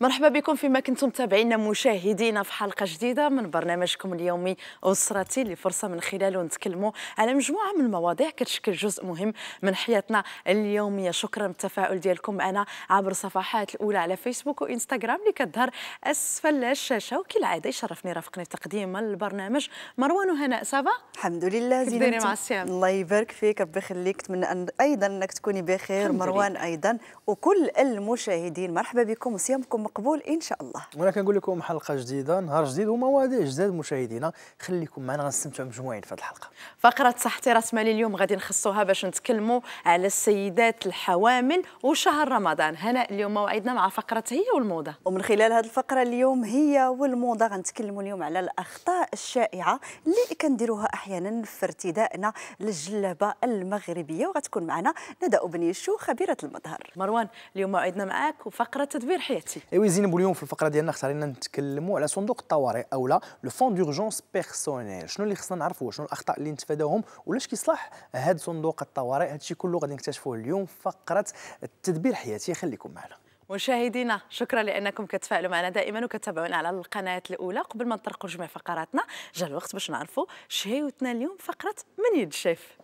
مرحبا بكم فيما كنتم متابعينا مشاهدينا في حلقه جديده من برنامجكم اليومي اسرتي اللي فرصه من خلاله نتكلموا على مجموعه من المواضيع كتشكل جزء مهم من حياتنا اليوميه شكرا للتفاعل ديالكم معنا عبر صفحات الاولى على فيسبوك وانستغرام اللي كتظهر اسفل الشاشه وكالعاده يشرفني رافقني في تقديم البرنامج مروان وهناء سابا الحمد لله زينب مع الله يبارك فيك ربي يخليك نتمنى ان ايضا انك تكوني بخير مروان ايضا وكل المشاهدين مرحبا بكم وصيامكم مقبول ان شاء الله وانا كنقول لكم حلقه جديده نهار جديد ومواضيع جداد مشاهدينا خليكم معنا غنستمتعوا مجموعين في هذه الحلقه فقره صحتي راس مالي اليوم غادي نخصوها باش نتكلموا على السيدات الحوامل وشهر رمضان هنا اليوم موعدنا مع فقره هي والموضه ومن خلال هذه الفقره اليوم هي والموضه غنتكلموا اليوم على الاخطاء الشائعه اللي كنديروها احيانا في ارتدائنا للجلابه المغربيه وغتكون معنا ندى بنيشو خبيره المظهر مروان اليوم موعدنا معاك وفقره تدبير حياتي ايوا زين اليوم في الفقره ديالنا اختارينا نتكلموا على صندوق الطوارئ اولا لو فون دورجونس بيرسونيل شنو اللي خصنا نعرفوا شنو الاخطاء اللي نتفاداوهم ولاش كيصلح هذا صندوق الطوارئ هادشي كله غادي نكتشفوه اليوم فقره التدبير الحياتي خليكم معنا مشاهدينا شكرا لانكم كتفاعلوا معنا دائما وكتابعونا على القناه الاولى قبل ما نطرقوا جميع فقراتنا جا الوقت باش نعرفوا شهيوتنا اليوم فقره من يد الشيف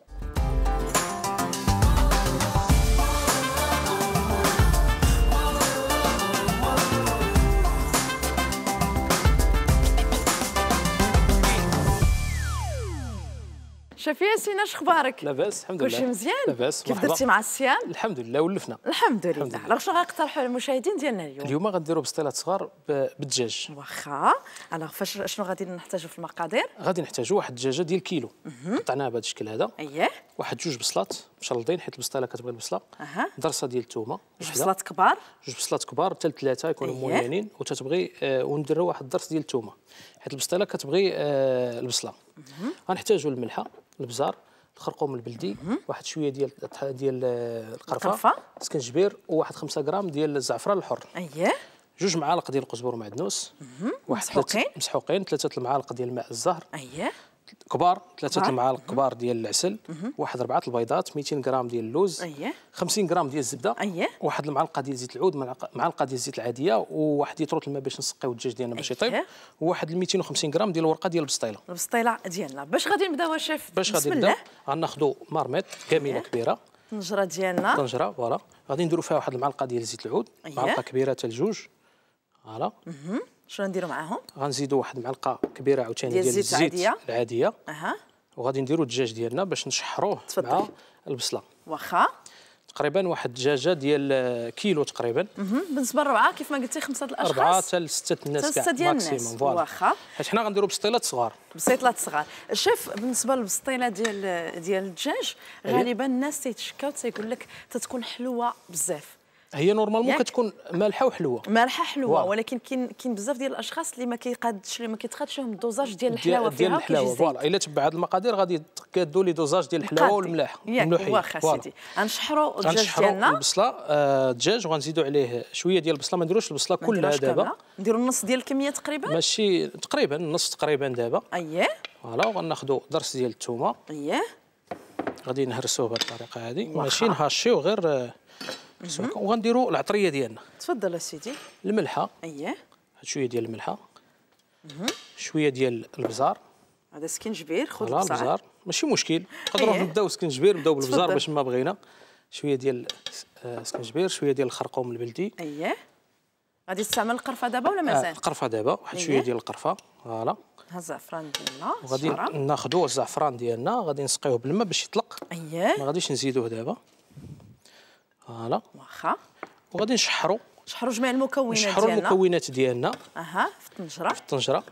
ياسين اش اخبارك؟ لاباس الحمد لله كلشي مزيان لاباس كيف درتي مع الصيام الحمد لله ولفنا الحمد لله الوغ شنو غنقترحوا على المشاهدين ديالنا اليوم اليوم غنديروا بسطيلات صغار بالدجاج واخا الوغ فاش شنو غادي نحتاجوا في المقادير غادي نحتاجوا واحد الدجاجه ديال كيلو قطعناها بهذا الشكل هذا اييه واحد جوج بصلات مشلضين حيت البصله كتبغي البصله أه. درسه ديال الثومه جوج بصلات كبار جوج بصلات كبار حتى لثلاثه يكونوا أيه. مويانين وتتبغي آه ونديروا واحد الدرس ديال الثومه حيت البصله كتبغي آه البصله غنحتاجوا الملحه البزار الخرقوم البلدي واحد شويه ديال ديال آه، القرفه, القرفة. سكنجبير وواحد 5 غرام ديال الزعفران الحر اييه جوج معالق ديال القزبر ومعدنوس واحد مسحوقين مسحوقين ثلاثه المعالق ديال ماء الزهر اييه كبار ثلاثه المعالق كبار ديال العسل واحد ربعه البيضات 200 غرام ديال اللوز أيه. 50 غرام ديال الزبده أيه. واحد المعلقه ديال زيت العود معلقه ديال الزيت العاديه وواحد لتر الماء باش نسقيو الدجاج ديالنا باش يطيب أيه. وواحد 250 غرام ديال الورقه ديال البسطيله البسطيله ديالنا باش غادي نبداو شيف باش غادي نبداو غناخذوا مرميط كامله كبيره الطنجره ديالنا الطنجره فوالا غادي نديروا فيها واحد المعلقه ديال زيت العود معلقه كبيره تالجوج فوالا شنو نديروا معاهم غنزيدوا واحد المعلقه كبيره عاوتاني ديال الزيت العاديه العاديه اها وغادي نديروا الدجاج ديالنا باش نشحروه تفضل. مع البصله واخا تقريبا واحد الدجاجه ديال كيلو تقريبا بالنسبه لربعه كيف ما قلتي خمسه الاشخاص اربعه حتى لسته الناس كاع ماكسيموم فوالا واخا حيت حنا غنديروا بسطيلات صغار بسطيلات صغار الشيف بالنسبه للبسطيله ديال ديال الدجاج إيه. غالبا الناس تيتشكاو تيقول لك تتكون حلوه بزاف هي نورمالمون ممكن كتكون يعني مالحه وحلوه مالحه حلوه واو. ولكن كاين كاين بزاف ديال الاشخاص اللي ما كيقادش اللي ما كيتقادش لهم الدوزاج ديال الحلاوه ديال, ديال الحلاوه فوالا الا تبع هذه المقادير غادي تكادوا لي دوزاج ديال الحلاوه والملاح الملوحيه واخا سيدي غنشحروا الدجاج ديالنا البصله الدجاج آه وغنزيدوا عليه شويه ديال البصله ما نديروش البصله كلها دابا نديروا النص ديال الكميه تقريبا ماشي تقريبا النص تقريبا دابا اييه فوالا وغناخذوا درس ديال الثومه اييه غادي نهرسوه بهذه الطريقه هذه ماشي نهشيو غير آه، السمك وغنديروا العطريه ديالنا تفضل اسيدي الملحه اييه شويه ديال الملحه شويه ديال البزار هذا سكنجبير خذ البزار البزار ماشي مشكل نقدروا نبداو سكنجبير نبداو بالبزار باش ما بغينا شويه ديال آه، سكنجبير شويه ديال الخرقوم البلدي اييه غادي تستعمل القرفه دابا ولا مازال آه القرفه دابا واحد شويه ديال القرفه فوالا ها الزعفران ديالنا وغادي ناخذوا الزعفران ديالنا غادي نسقيوه بالماء باش يطلق اييه ما غاديش نزيدوه دابا فوالا واخا وغادي نشحروا نشحروا جميع المكونات ديالنا نشحروا المكونات ديالنا اها في الطنجره في الطنجره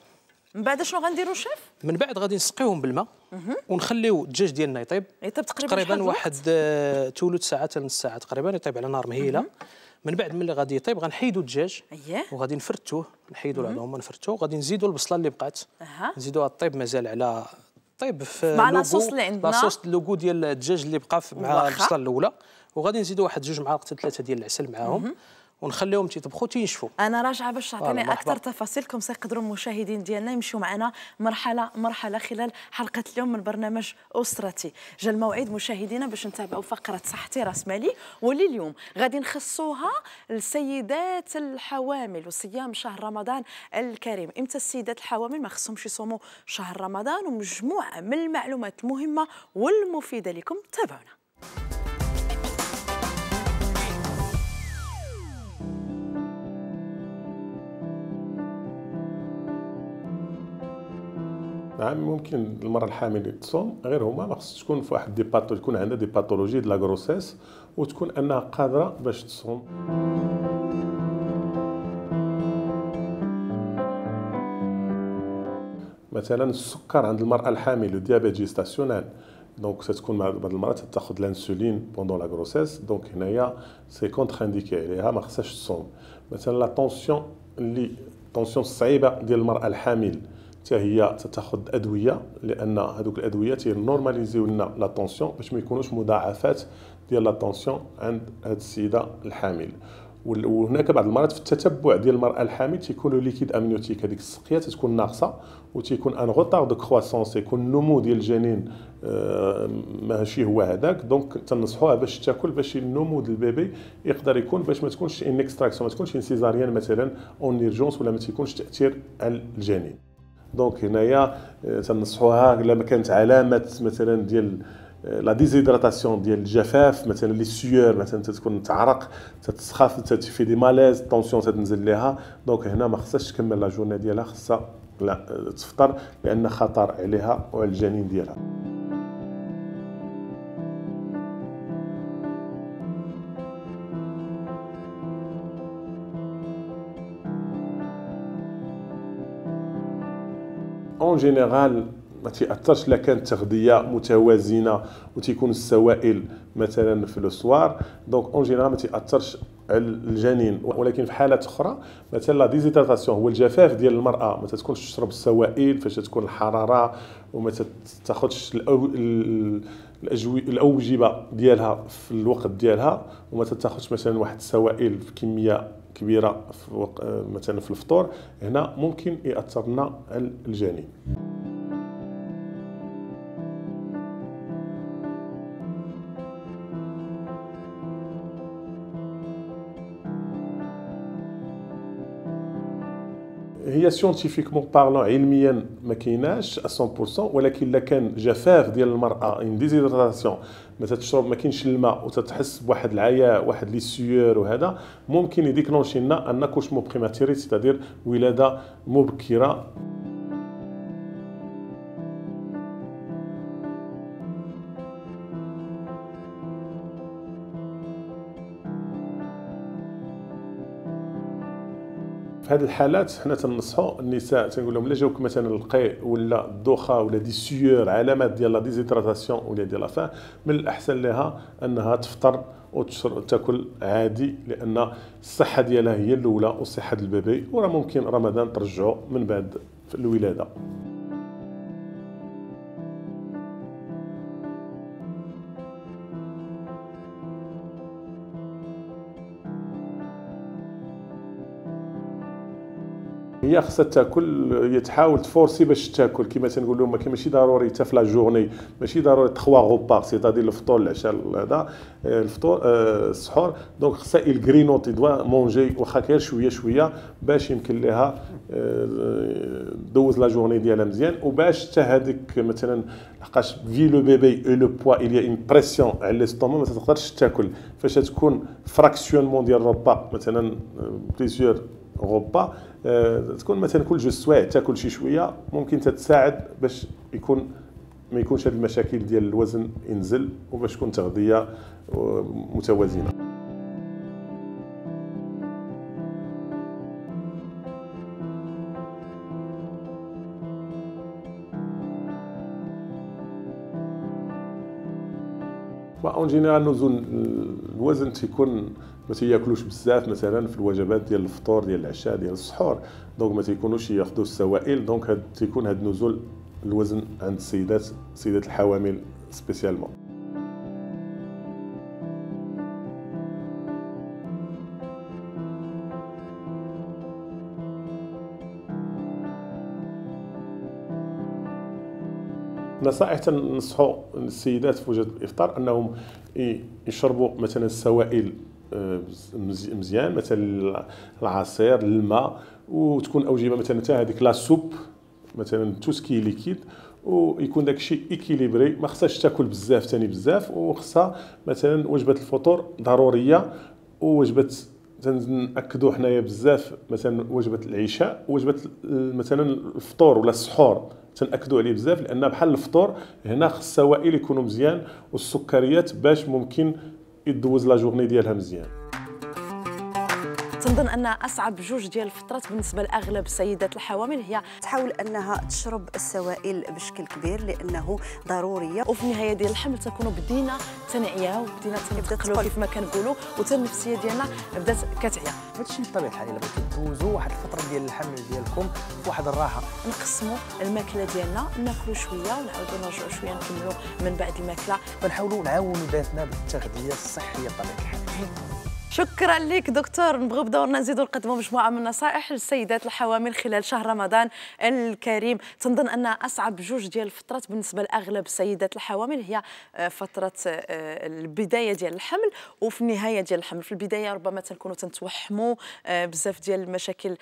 من بعد شنو غنديروا شيف من بعد غادي نسقيوهم بالماء ونخليو الدجاج ديالنا يطيب يطيب تقريبا تقريبا واحد آه، ثلث ساعه حتى نص ساعه تقريبا يطيب على نار مهيله من بعد ملي غادي يطيب غنحيدوا الدجاج اييه وغادي نفرتوه نحيدوا العظم ونفرتوه غادي نزيدوا البصله اللي بقات اها نزيدوها طيب مازال على طيب مع لاصوص اللي عندنا لاصوص اللوغو ديال الدجاج اللي بقى مع البصله الاولى وغادي نزيدوا واحد جوج معالق حتى ثلاثه ديال العسل معاهم ونخليهم تيطبخوا تينشفوا انا راجعه باش تعطيني اكثر تفاصيلكم سيقدروا المشاهدين ديالنا يمشوا معنا مرحله مرحله خلال حلقه اليوم من برنامج اسرتي جا الموعد مشاهدينا باش نتابعوا فقره صحتي راس مالي واللي اليوم غادي نخصوها للسيدات الحوامل وصيام شهر رمضان الكريم امتى السيدات الحوامل ما خصهمش يصوموا شهر رمضان ومجموعه من المعلومات المهمه والمفيده لكم تابعونا عام ممكن المراه الحامل تصوم غير هما ما خص تكون في واحد دي باتو تكون عندها دي باثولوجي د لا غروسيس وتكون انها قادره باش تصوم مثلا السكر عند المراه الحامل الديابيت جيستاسيونال دونك تتكون مع بعض المرات تاخذ الانسولين بوندون لا غروسيس دونك هنايا سي كونتر انديكي عليها ما خصهاش تصوم مثلا لا طونسيون اللي طونسيون صعيبه ديال المراه الحامل حتى هي تتاخذ ادويه لان هذوك الادويه تينورماليزيو لنا لا طونسيون باش ما يكونوش مضاعفات ديال لا طونسيون عند هذه السيده الحامل وهناك بعض المرات في التتبع ديال المراه الحامل تيكون ليكيد امنيوتيك هذيك السقيه تتكون ناقصه وتيكون ان غوطار دو كرواسونس يكون النمو ديال الجنين آه، ماشي هو هذاك دونك تنصحوها باش تاكل باش النمو ديال البيبي يقدر يكون باش ما تكونش ان اكستراكسيون ما تكونش ان سيزاريان مثلا اون ايرجونس ولا ما تيكونش تاثير على الجنين دونك هنايا آه، تنصحوها الا ما كانت علامات مثلا ديال آه، لا ديزيدراتاسيون ديال الجفاف مثلا لي سيور مثلا تتكون تعرق تتسخف تتفي دي ماليز طونسيون تتنزل ليها دونك هنا ما خصهاش تكمل لا جورني ديالها خصها لا آه، تفطر لان خطر عليها وعلى الجنين ديالها اون جينيرال ما تياثرش الا كانت تغذيه متوازنه وتيكون السوائل مثلا في السوار دونك اون جينيرال ما تياثرش على الجنين ولكن في حالات اخرى مثلا لا ديزيتاتاسيون هو الجفاف ديال المراه ما تكونش تشرب السوائل فاش تكون الحراره وما تاخذش الاوجبه ديالها في الوقت ديالها وما تاخذش مثلا واحد السوائل في كميه كبيره في آه، مثلا في الفطور هنا ممكن ياثرنا على الجنين هي سيونتيفيكمون بارلون علميا ما كايناش 100% ولكن الا كان جفاف ديال المراه ان ديزيدراتاسيون ما تتشرب ما كاينش الماء وتتحس بواحد العياء واحد لي سيور وهذا ممكن يديكلونشي لنا ان مو بريماتيري سيتادير ولاده مبكره في هذه الحالات حنا تنصحوا النساء تنقول لهم الا جاوك مثلا القيء ولا الدوخه ولا دي سيور علامات ديال لا ديزيدراتاسيون ولا ديال لافان من الاحسن لها انها تفطر وتاكل عادي لان الصحه ديالها هي الاولى وصحه البيبي وراه ممكن رمضان ترجعوا من بعد الولاده هي خاصها تاكل تحاول تفورسي باش تاكل كما تنقول لهم ماشي ضروري حتى في لا جورني ماشي ضروري تخوا غوبا سيتادير الفطور العشاء هذا آه، الفطور آه، السحور دونك خاصها الكرينوت دوا مونجي واخا كاين شويه شويه باش يمكن لها آه، دوز لا جورني ديالها مزيان وباش حتى هذيك مثلا لحقاش في لو بيبي او لو بوا الي اون بريسيون على ستومون ما تقدرش تاكل فاش تكون فراكسيونمون ديال الربا مثلا بليزيور غبه أه تكون مثلا كل جوج سوايع تاكل شي شويه ممكن تتساعد باش يكون ما يكونش هذه المشاكل ديال الوزن ينزل وباش تكون تغذيه آه، متوازنه اون جينيرال الوزن تيكون ما تياكلوش بزاف مثلا في الوجبات ديال الفطور ديال العشاء ديال السحور دونك ما تيكونوش ياخذوا السوائل دونك هاد تيكون هاد نزول الوزن عند السيدات سيدات الحوامل سبيسيالمون نصائح تنصحوا السيدات في وجهه الافطار انهم يشربوا مثلا السوائل مزيان مثلا العصير الماء وتكون اوجبه مثلا حتى هذيك لا سوب مثلا توسكي ليكيد ويكون داك الشيء ايكيليبري ما خصهاش تاكل بزاف ثاني بزاف وخصها مثلا وجبه الفطور ضروريه ووجبه تنأكدوا حنايا بزاف مثلا وجبه العشاء وجبه مثلا الفطور ولا السحور تنأكدوا عليه بزاف لان بحال الفطور هنا خص السوائل يكونوا مزيان والسكريات باش ممكن يدوز لا جورني ديالها مزيان تنظن ان اصعب جوج ديال الفترات بالنسبه لاغلب السيدات الحوامل هي تحاول انها تشرب السوائل بشكل كبير لانه ضروريه وفي النهايه ديال الحمل تكونوا بدينا تنعياو بدينا تنقلوا كيف ما كنقولوا وتا النفسيه ديالنا بدات كتعيا هادشي بطبيعة الحال الا بغيتو دوزوا واحد الفتره ديال الحمل ديالكم واحد الراحه نقسموا الماكله ديالنا ناكلوا شويه ونعاودوا نرجعوا شويه نكملوا من بعد الماكله ونحاولوا نعاونوا ذاتنا بالتغذيه الصحيه بطبيعه الحال شكرا لك دكتور نبغيو بدورنا نزيدوا نقدموا مجموعه من النصائح للسيدات الحوامل خلال شهر رمضان الكريم تنظن ان اصعب جوج ديال الفترات بالنسبه لاغلب السيدات الحوامل هي آه، فتره آه، البدايه ديال الحمل وفي النهايه ديال الحمل في البدايه ربما تنكونوا تنتوحموا آه، بزاف ديال المشاكل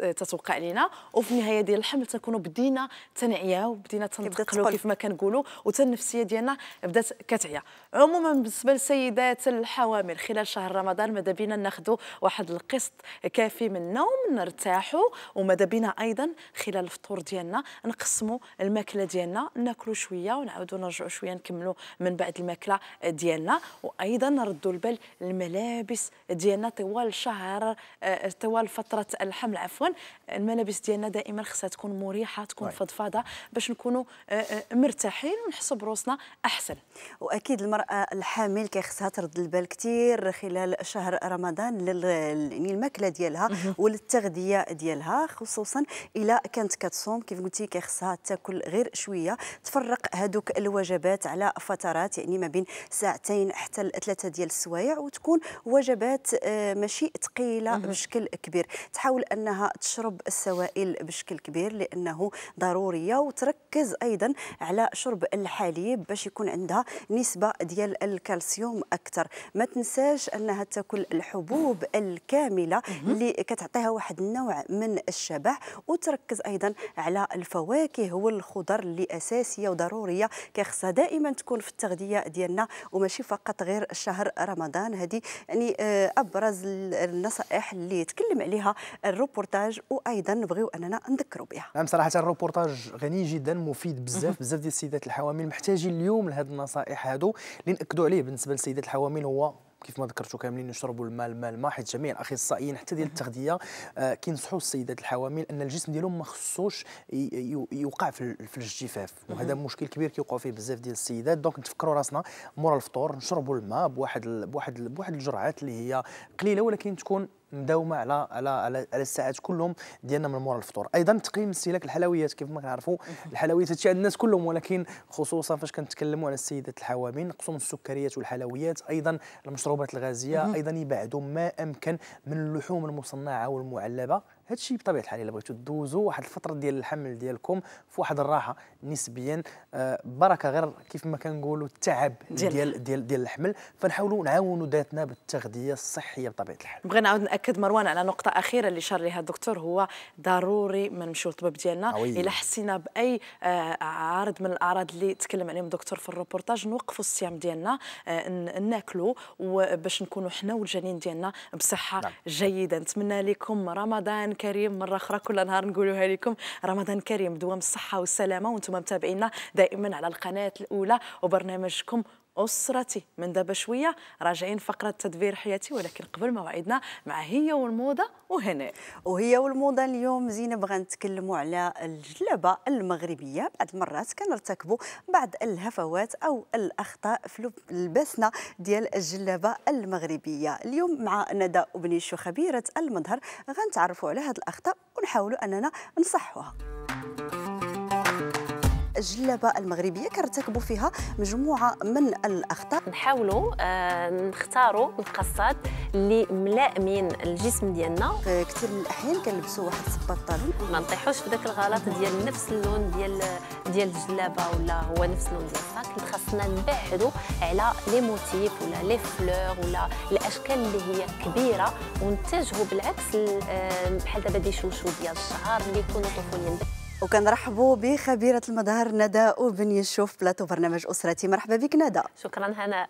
تتوقع لنا وفي النهايه ديال الحمل تنكونوا بدينا تنعياو بدينا تنتقلوا كيف ما كنقولوا وتنفسيه ديالنا بدات كتعيا عموما بالنسبه للسيدات الحوامل خلال شهر رمضان رمضان ماذا بينا ناخذوا واحد القسط كافي من النوم نرتاحوا وماذا بينا ايضا خلال الفطور ديالنا نقسموا الماكله ديالنا ناكلوا شويه ونعاودوا نرجعوا شويه نكملوا من بعد الماكله ديالنا وايضا نردوا البال الملابس ديالنا طوال شهر آه، آه، طوال فتره الحمل عفوا الملابس ديالنا دائما خصها تكون مريحه تكون طيب. فضفاضه باش نكونوا آه، مرتاحين ونحسوا بروسنا احسن واكيد المراه الحامل كيخصها ترد البال كثير خلال شهر رمضان للماكله يعني ديالها وللتغذيه ديالها خصوصا الا كانت كتصوم كيف قلتي كيخصها تاكل غير شويه تفرق هذوك الوجبات على فترات يعني ما بين ساعتين حتى ثلاثه ديال السوايع وتكون وجبات آه، ماشي ثقيله بشكل كبير تحاول انها تشرب السوائل بشكل كبير لانه ضروريه وتركز ايضا على شرب الحليب باش يكون عندها نسبه ديال الكالسيوم اكثر ما تنساش انها تاكل الحبوب الكامله اللي كتعطيها واحد النوع من الشبع وتركز ايضا على الفواكه والخضر اللي اساسيه وضروريه كيخصها دائما تكون في التغذيه ديالنا وماشي فقط غير شهر رمضان هذه يعني آه، ابرز النصائح اللي تكلم عليها الروبورتاج وايضا نبغيو اننا نذكروا بها نعم صراحه الروبورتاج غني جدا مفيد بزاف بزاف ديال السيدات الحوامل محتاجين اليوم لهذه النصائح هذو اللي ناكدوا عليه بالنسبه للسيدات الحوامل هو كيف ما ذكرتوا كاملين يشربوا الماء الماء الماء حيت جميع الاخصائيين حتى ديال التغذيه آه، كينصحوا السيدات الحوامل ان الجسم ديالهم ما خصوش يوقع في الجفاف وهذا مشكل كبير كيوقعوا فيه بزاف ديال السيدات دونك نتفكروا راسنا مورا الفطور نشربوا الماء بواحد بواحد بواحد الجرعات اللي هي قليله ولكن تكون مداومه على على على, على الساعات كلهم ديالنا من مورا الفطور ايضا تقييم استهلاك الحلويات كيف ما كنعرفوا الحلويات هادشي عند الناس كلهم ولكن خصوصا فاش كنتكلموا على السيدات الحوامل نقصوا من السكريات والحلويات ايضا المشروبات الغازيه ايضا يبعدوا ما امكن من اللحوم المصنعه والمعلبه هادشي بطبيعه الحال الا بغيتو دوزوا واحد الفتره ديال الحمل ديالكم في واحد الراحه نسبيا آه، بركه غير كيف ما كنقولوا التعب ديال ديال ديال, ديال الحمل فنحاولوا نعاونوا ذاتنا بالتغذيه الصحيه بطبيعه الحال بغينا نعاود ناكد مروان على نقطه اخيره اللي شار لها الدكتور هو ضروري ما نمشيو للطبيب ديالنا الا حسينا باي آه، عارض من الاعراض اللي تكلم عليهم الدكتور في الروبورتاج نوقفوا الصيام ديالنا آه، ناكلوا باش نكونوا حنا والجنين ديالنا بصحه نعم. جيده نتمنى لكم رمضان رمضان كريم مره اخرى كل نهار نقولوها لكم رمضان كريم دوام الصحه والسلامه وانتم متابعينا دائما على القناه الاولى وبرنامجكم أسرتي من دابا شوية راجعين فقرة تدبير حياتي ولكن قبل موعدنا مع هي والموضة وهنا وهي والموضة اليوم زينب غنتكلموا على الجلبة المغربية بعض المرات كنرتكبوا بعض الهفوات أو الأخطاء في لبسنا ديال الجلبة المغربية اليوم مع ندى أبنيشو خبيرة المظهر غنتعرفوا على هذه الأخطاء ونحاولوا أننا نصحوها الجلابه المغربيه كنرتكبوا فيها مجموعه من الاخطاء نحاولوا آه، نختاروا القصات اللي ملائمين الجسم ديالنا كثير من الاحيان كنلبسوا واحد البنطلون ما نطيحوش في ذاك الغلط ديال نفس اللون ديال ديال الجلابه ولا هو نفس اللون ديال الصاك خاصنا نبعدوا على لي موتيف ولا لي فلور ولا الاشكال اللي هي كبيره ونتجهوا بالعكس آه، بحال دابا دي شوشو ديال الشعر اللي يكونوا طفوليين وكنرحبوا بخبيرة المظهر ندى وبن يشوف بلاتو برنامج أسرتي مرحبا بك ندى شكرا هناء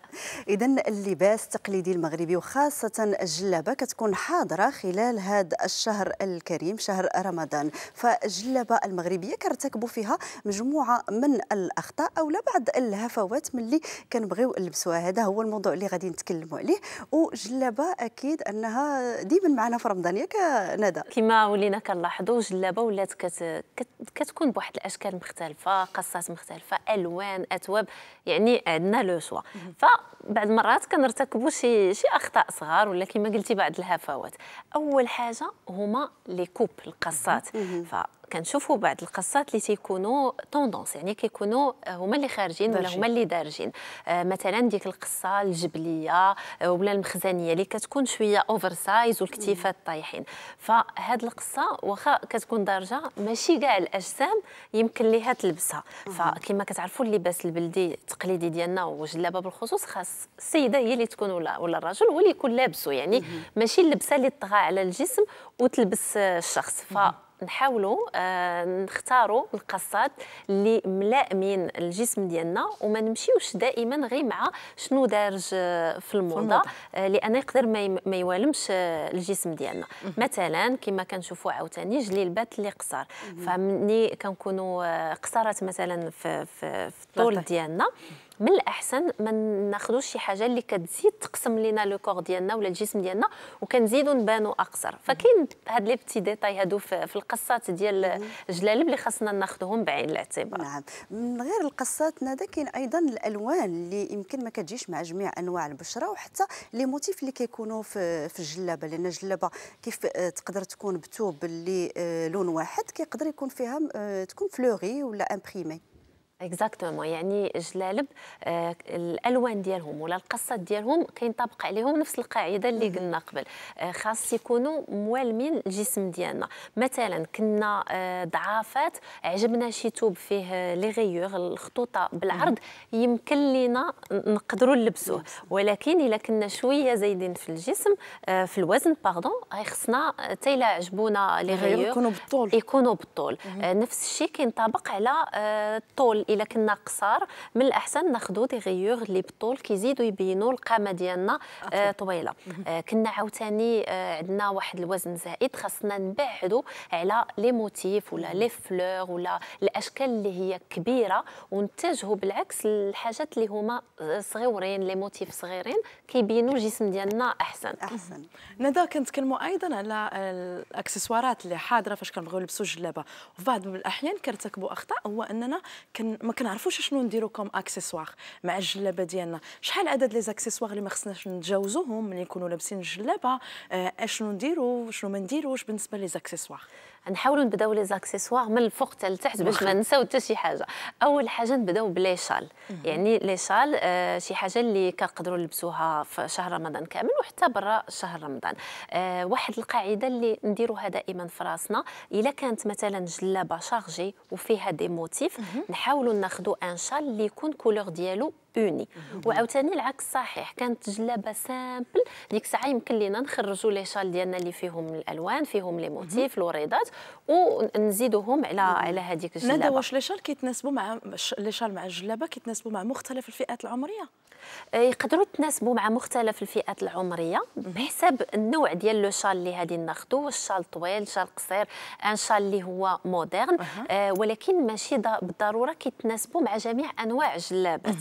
إذا اللباس التقليدي المغربي وخاصة الجلابة كتكون حاضرة خلال هذا الشهر الكريم شهر رمضان فالجلابة المغربية كرتكبوا فيها مجموعة من الأخطاء أو بعض الهفوات من اللي كنبغيو نلبسوها هذا هو الموضوع اللي غادي نتكلموا عليه وجلابة أكيد أنها ديما معنا في رمضان ياك ندى كما ولينا كنلاحظوا جلابة ولات كت... كتكون بواحد الاشكال مختلفه قصات مختلفه الوان اثواب يعني عندنا لو شوا فبعض المرات كنرتكبوا شي شي اخطاء صغار ولا كما قلتي بعض الهفوات اول حاجه هما لي كوب القصات كنشوفوا بعض القصات اللي تيكونوا توندونس يعني كيكونوا آه، هما اللي خارجين ولا هما اللي دارجين آه، مثلا ديك القصه الجبليه آه، ولا المخزنيه اللي كتكون شويه اوفر سايز والكتيفات طايحين فهاد القصه واخا كتكون دارجه ماشي كاع الاجسام يمكن ليها تلبسها فكما كتعرفوا اللباس البلدي التقليدي ديالنا والجلابه بالخصوص خاص السيده هي اللي تكون ولا ولا الرجل هو اللي يكون لابسه يعني ماشي اللبسه اللي طغى على الجسم وتلبس الشخص ف نحاولوا آه، نختاروا القصات اللي ملائمين الجسم ديالنا وما نمشيوش دائما غير مع شنو دارج آه، في الموضه آه، لان يقدر ما يوالمش الجسم ديالنا مثلا كما كنشوفوا عاوتاني جليلبات اللي قصار فمني كنكونوا قصارات مثلا في, في, في الطول ديالنا من الاحسن ما ناخذوش شي حاجه اللي كتزيد تقسم لنا لو كور ديالنا ولا الجسم ديالنا وكنزيدو نبانو اقصر فكاين هاد لي بتي ديتاي هادو في القصات ديال الجلالب اللي خاصنا ناخذهم بعين الاعتبار نعم من غير القصات ندى كاين ايضا الالوان اللي يمكن ما كتجيش مع جميع انواع البشره وحتى لي موتيف اللي كيكونوا في في الجلابه لان الجلابه كيف آه، تقدر تكون بثوب اللي آه، لون واحد كيقدر يكون فيها آه، تكون فلوغي ولا امبريمي اكزاكتومون يعني جلالب آه، الالوان ديالهم ولا القصات ديالهم كينطبق عليهم نفس القاعده اللي قلنا قبل آه، خاص يكونوا موالمين الجسم ديالنا مثلا كنا آه، ضعافات عجبنا شي توب فيه لي غيور الخطوطه بالعرض يمكن لينا نقدروا نلبسوه ولكن الا كنا شويه زايدين في الجسم في الوزن باردون خصنا حتى الا عجبونا لي غيور يكونوا بالطول يكونوا بالطول نفس الشيء كينطبق على الطول الا كنا قصار من الاحسن ناخذوا دي غيور اللي بالطول كيزيدوا يبينوا القامه ديالنا آه طويله آه كنا عاوتاني آه عندنا واحد الوزن زائد خاصنا نبعدوا على لي موتيف ولا لي فلور ولا الاشكال اللي هي كبيره ونتجهوا بالعكس الحاجات اللي هما آه، صغيورين لي موتيف صغيرين كيبينوا الجسم ديالنا احسن احسن ندى كنتكلموا ايضا على الاكسسوارات اللي حاضره فاش كنبغيو نلبسوا جلابه وفي بعض الاحيان كرتكبوا اخطاء هو اننا كن ما كنعرفوش شنو نديرو كوم اكسسوار مع الجلابه ديالنا شحال عدد لي زاكسسوار اللي ما خصناش نتجاوزوهم ملي نكونوا لابسين الجلابه اشنو آه، نديرو شنو ما نديروش بالنسبه لي زاكسسوار نحاولوا نبداو لي زاكسيسوار من الفوق حتى لتحت باش ما نساو حتى شي حاجه اول حاجه نبداو بلي شال يعني لي شال آه شي حاجه اللي كنقدروا نلبسوها في شهر رمضان كامل وحتى برا شهر رمضان آه واحد القاعده اللي نديروها دائما في راسنا الا كانت مثلا جلابه شارجي وفيها دي موتيف نحاولوا ناخذوا ان شال اللي يكون كولور ديالو اوني وعاوتاني العكس صحيح كانت جلابه سامبل ديك الساعه يمكن لينا نخرجوا لي شال ديالنا اللي فيهم الالوان فيهم لي موتيف لوريدات ونزيدوهم على على هذيك الجلابه ندى واش لي شال كيتناسبوا مع لي شال مع الجلابه كيتناسبوا مع مختلف الفئات العمريه آه، يقدروا يتناسبوا مع مختلف الفئات العمريه بحسب النوع ديال لو شال اللي غادي ناخذوا الشال طويل شال قصير ان شال اللي هو مودرن أه. آه ولكن ماشي بالضروره كيتناسبوا مع جميع انواع الجلابات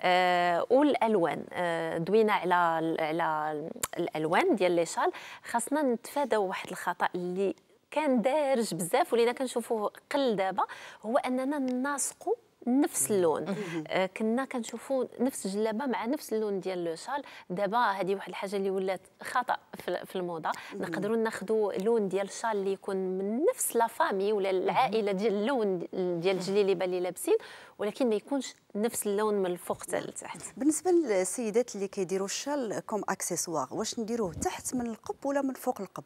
آه، والالوان آه، دوينا على على الالوان ديال لي شال خاصنا نتفاداو واحد الخطا اللي كان دارج بزاف ولينا كنشوفوه قل دابا هو اننا نناسقوا نفس اللون آه، كنا كنشوفوا نفس الجلابه مع نفس اللون ديال لو شال دابا هذه واحد الحاجه اللي ولات خطا في الموضه نقدروا ناخذوا لون ديال الشال اللي يكون من نفس لا فامي ولا العائله ديال اللون ديال الجليبه اللي لابسين ولكن ما يكونش نفس اللون من الفوق حتى نعم. لتحت بالنسبه للسيدات اللي كيديروا الشال كوم اكسسوار واش نديروه تحت من القب ولا من فوق القب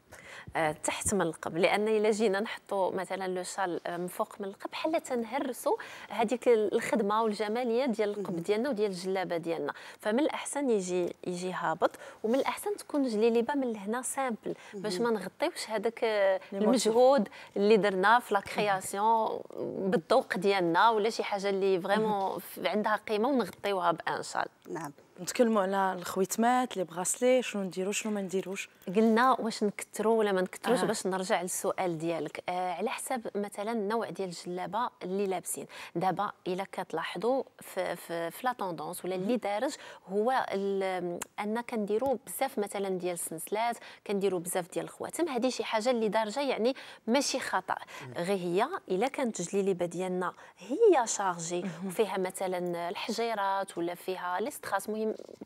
آه تحت من القب لان الا جينا نحطوا مثلا لو شال من فوق من القب حلا تنهرسوا هذيك الخدمه والجماليه ديال القب ديالنا وديال الجلابه ديالنا فمن الاحسن يجي يجي هابط ومن الاحسن تكون جليليبه من هنا سامبل باش ما نغطيوش هذاك المجهود اللي درناه في لا كرياسيون بالذوق ديالنا ولا شي حاجه اللي اللي فريمون عندها قيمه ونغطيوها بانشال نعم نتكلموا على الخويتمات لي بغاسلي شنو نديرو شنو ما نديروش قلنا واش نكثروا ولا ما نكثروش آه. باش نرجع للسؤال ديالك آه على حساب مثلا النوع ديال الجلابه اللي لابسين دابا الا كتلاحظوا في في, في لا توندونس ولا اللي دارج هو ان كنديروا بزاف مثلا ديال السنسلات كنديروا بزاف ديال الخواتم هذه شي حاجه اللي دارجه يعني ماشي خطا غير هي الا كانت الجليبه ديالنا هي شارجي وفيها مثلا الحجيرات ولا فيها لي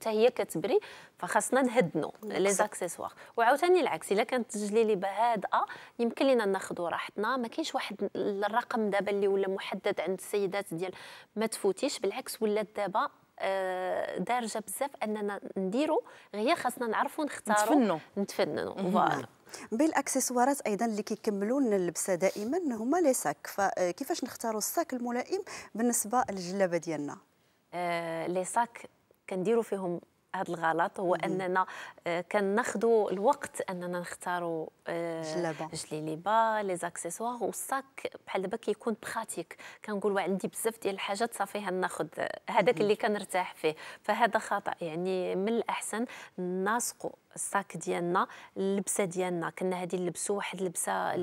حتى هي كتبري فخاصنا نهدنو لي زاكسيسوار وعاوتاني العكس الا كانت التجليلبه هادئه يمكن لينا ناخذ راحتنا ما كاينش واحد الرقم دابا اللي ولا محدد عند السيدات ديال ما تفوتيش بالعكس ولات دابا آه، دارجه بزاف اننا نديرو غير خاصنا نعرفوا نختاروا نتفنوا نتفننوا فوالا بالاكسسوارات ايضا اللي كيكملوا لنا اللبسه دائما هما لي ساك فكيفاش آه، نختاروا الساك الملائم بالنسبه للجلابه ديالنا آه لي ساك كنديروا فيهم هذا الغلط هو مم. اننا آه، كناخذوا الوقت اننا نختاروا آه، جلابه لي زاكسيسوار والساك بحال دابا كيكون براتيك كنقولوا عندي بزاف ديال الحاجات صافي هناخذ آه، هذاك اللي كنرتاح فيه فهذا خطا يعني من الاحسن ناسقوا الساك ديالنا اللبسه ديالنا كنا هذه نلبسوا واحد اللبسه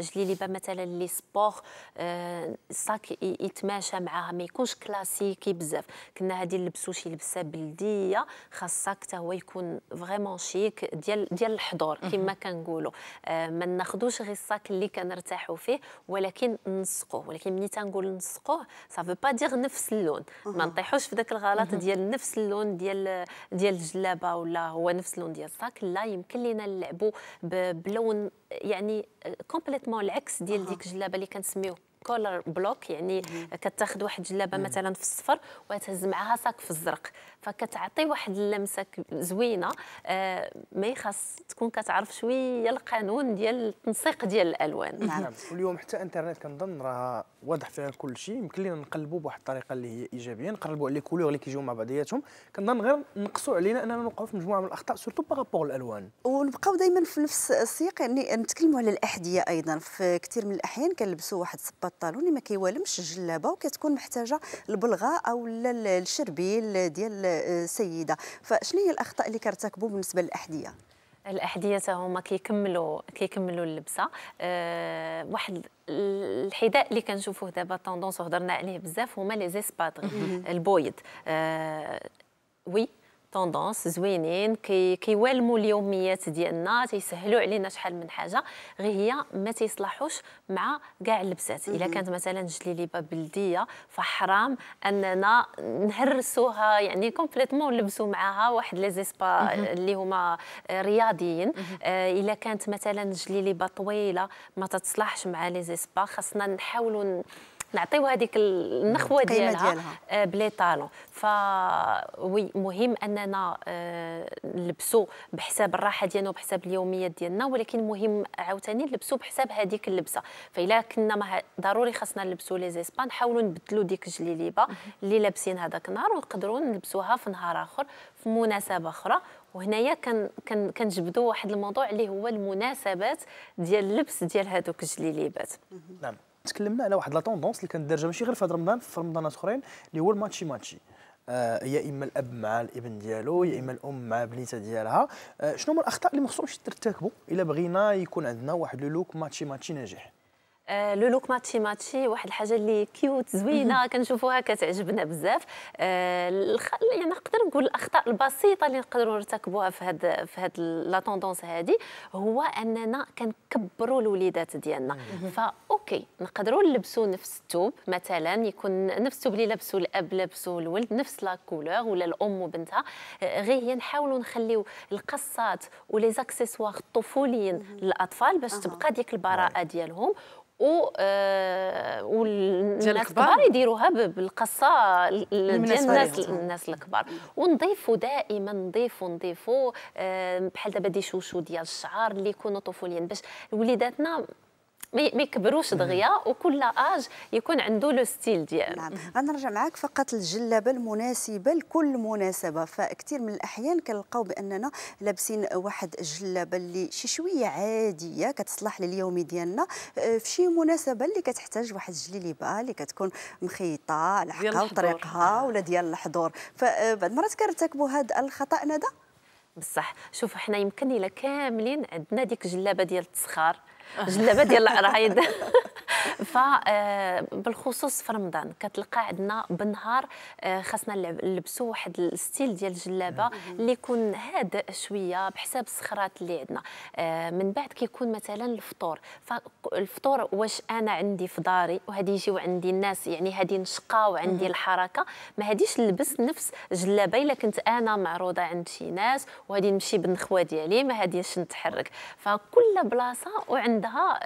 جليليبه مثلا لي سبور آه، الساك يتماشى معاها ما يكونش كلاسيكي بزاف كنا هذه نلبسوا شي لبسه بلديه الساك حتى هو يكون فريمون شيك ديال ديال الحضور كما كنقولوا آه، ما ناخذوش غير الساك اللي كنرتاحوا فيه ولكن نسقوه ولكن ملي تنقول نسقوه سافو با دير نفس اللون ما نطيحوش في ذاك الغلط ديال نفس اللون ديال ديال الجلابه ولا هو نفس اللون ديال الصاك لا يمكن لينا نلعبوا بلون يعني كومبليتمون العكس ديال ديك الجلابه اللي كنسميوه كولر بلوك يعني كتاخذ واحد جلابه مثلا في الصفر وتهز معها صاك في الزرق فكتعطي واحد اللمسه زوينه آه، ما مي خاص تكون كتعرف شويه القانون ديال التنسيق ديال الالوان نعم, نعم. واليوم حتى انترنت كنظن راه واضح فيها كل شيء يمكن لنا نقلبوا بواحد الطريقه اللي هي ايجابيه نقلبوا على لي كولور اللي كيجيو مع بعضياتهم كنظن غير نقصوا علينا اننا نوقعوا في مجموعه من الاخطاء سورتو بارابور الالوان ونبقاو دائما في نفس السياق يعني نتكلموا على الاحذيه ايضا في كثير من الاحيان كنلبسوا واحد البنطلون اللي ما كيوالمش الجلابه وكتكون محتاجه البلغه او الشربيل ديال سيده فشنو هي الاخطاء اللي كرتكبوا بالنسبه للاحذيه الاحذيه هما كيكملوا كيكملوا اللبسه أه واحد الحذاء اللي كنشوفوه دابا طوندونس وهضرنا عليه بزاف هما لي زيسباتغ البويض أه وي طوندونس زوينين كي كيوالموا اليوميات ديالنا تيسهلوا علينا شحال من حاجه غير هي ما تيصلحوش مع كاع اللبسات الا كانت مثلا جليليبه بلديه فحرام اننا نهرسوها يعني كومبليتمون نلبسوا معاها واحد لي زيسبا اللي هما رياضيين آه الا كانت مثلا جليليبه طويله ما تتصلحش مع لي زيسبا خاصنا نحاولوا نعطيو هذيك النخوه ديالها, ديالها. آه، بلي طالون ف وي مهم اننا آه، نلبسوا بحساب الراحه ديالنا وبحساب اليوميات ديالنا ولكن مهم عاوتاني نلبسوا بحساب هذيك اللبسه فإلا كنا ما ضروري خاصنا نلبسوا لي زيسبان نحاولوا نبدلوا ديك الجليليبه اللي لابسين هذاك النهار ونقدروا نلبسوها في نهار اخر في مناسبه اخرى وهنايا كنجبدوا واحد الموضوع اللي هو المناسبات ديال اللبس ديال هذوك الجليليبات نعم تكلمنا على واحد لا طوندونس اللي كانت دارجه ماشي غير في هذا رمضان في رمضانات اخرين اللي هو الماتشي ماتشي آه يا اما الاب مع الابن ديالو يا اما الام مع بنيته ديالها آه شنو هما الاخطاء اللي ما خصهمش ترتكبوا الا بغينا يكون عندنا واحد لو لوك ماتشي ماتشي ناجح آه، لو لوك ماتشي ماتشي واحد الحاجه اللي كيوت زوينه كنشوفوها كتعجبنا بزاف آه يعني نقدر نقول الاخطاء البسيطه اللي نقدروا نرتكبوها في هاد في هاد لا توندونس هادي هو اننا كنكبروا الوليدات ديالنا فا اوكي نقدروا نلبسوا نفس الثوب مثلا يكون نفس الثوب اللي لبسوا الاب لبسوا الولد نفس لا كولور ولا الام وبنتها آه، غير هي نحاولوا نخليو القصات ولي زاكسيسوار الطفوليين للاطفال باش تبقى ديك البراءه ديالهم و آه، والناس الكبار يديروها بالقصه الناس الناس الكبار ونضيفوا دائما نضيفوا نضيفوا آه، بحال دابا دي شوشو ديال الشعر اللي يكونوا طفوليين باش وليداتنا ما يكبروش دغيا وكل اج يكون عنده لو ستيل ديالو نعم غنرجع معاك فقط الجلابه المناسبه لكل مناسبه فكثير من الاحيان كنلقاو باننا لابسين واحد الجلابه اللي شي شويه عاديه كتصلح لليوم ديالنا آه، في شي مناسبه اللي كتحتاج واحد الجليبه اللي كتكون مخيطه على حقها وطريقها ولا ديال الحضور فبعض المرات كنرتكبوا هذا الخطا ندى بصح شوفوا حنا يمكن الا كاملين عندنا ديك الجلابه ديال التسخار جلابه ديال العرايد فبالخصوص آه، في رمضان كتلقى عندنا بالنهار آه، خاصنا نلبسوا واحد الستيل ديال الجلابه اللي يكون هادئ شويه بحساب الصخرات اللي عندنا آه، من بعد كيكون مثلا الفطور فالفطور واش انا عندي في داري وهادي يجيو عندي الناس يعني هادي نشقه وعندي الحركه ما هاديش نلبس نفس جلابه الا كنت انا معروضه عند شي ناس وهادي نمشي بالنخوه ديالي ما هاديش نتحرك فكل بلاصه وعندها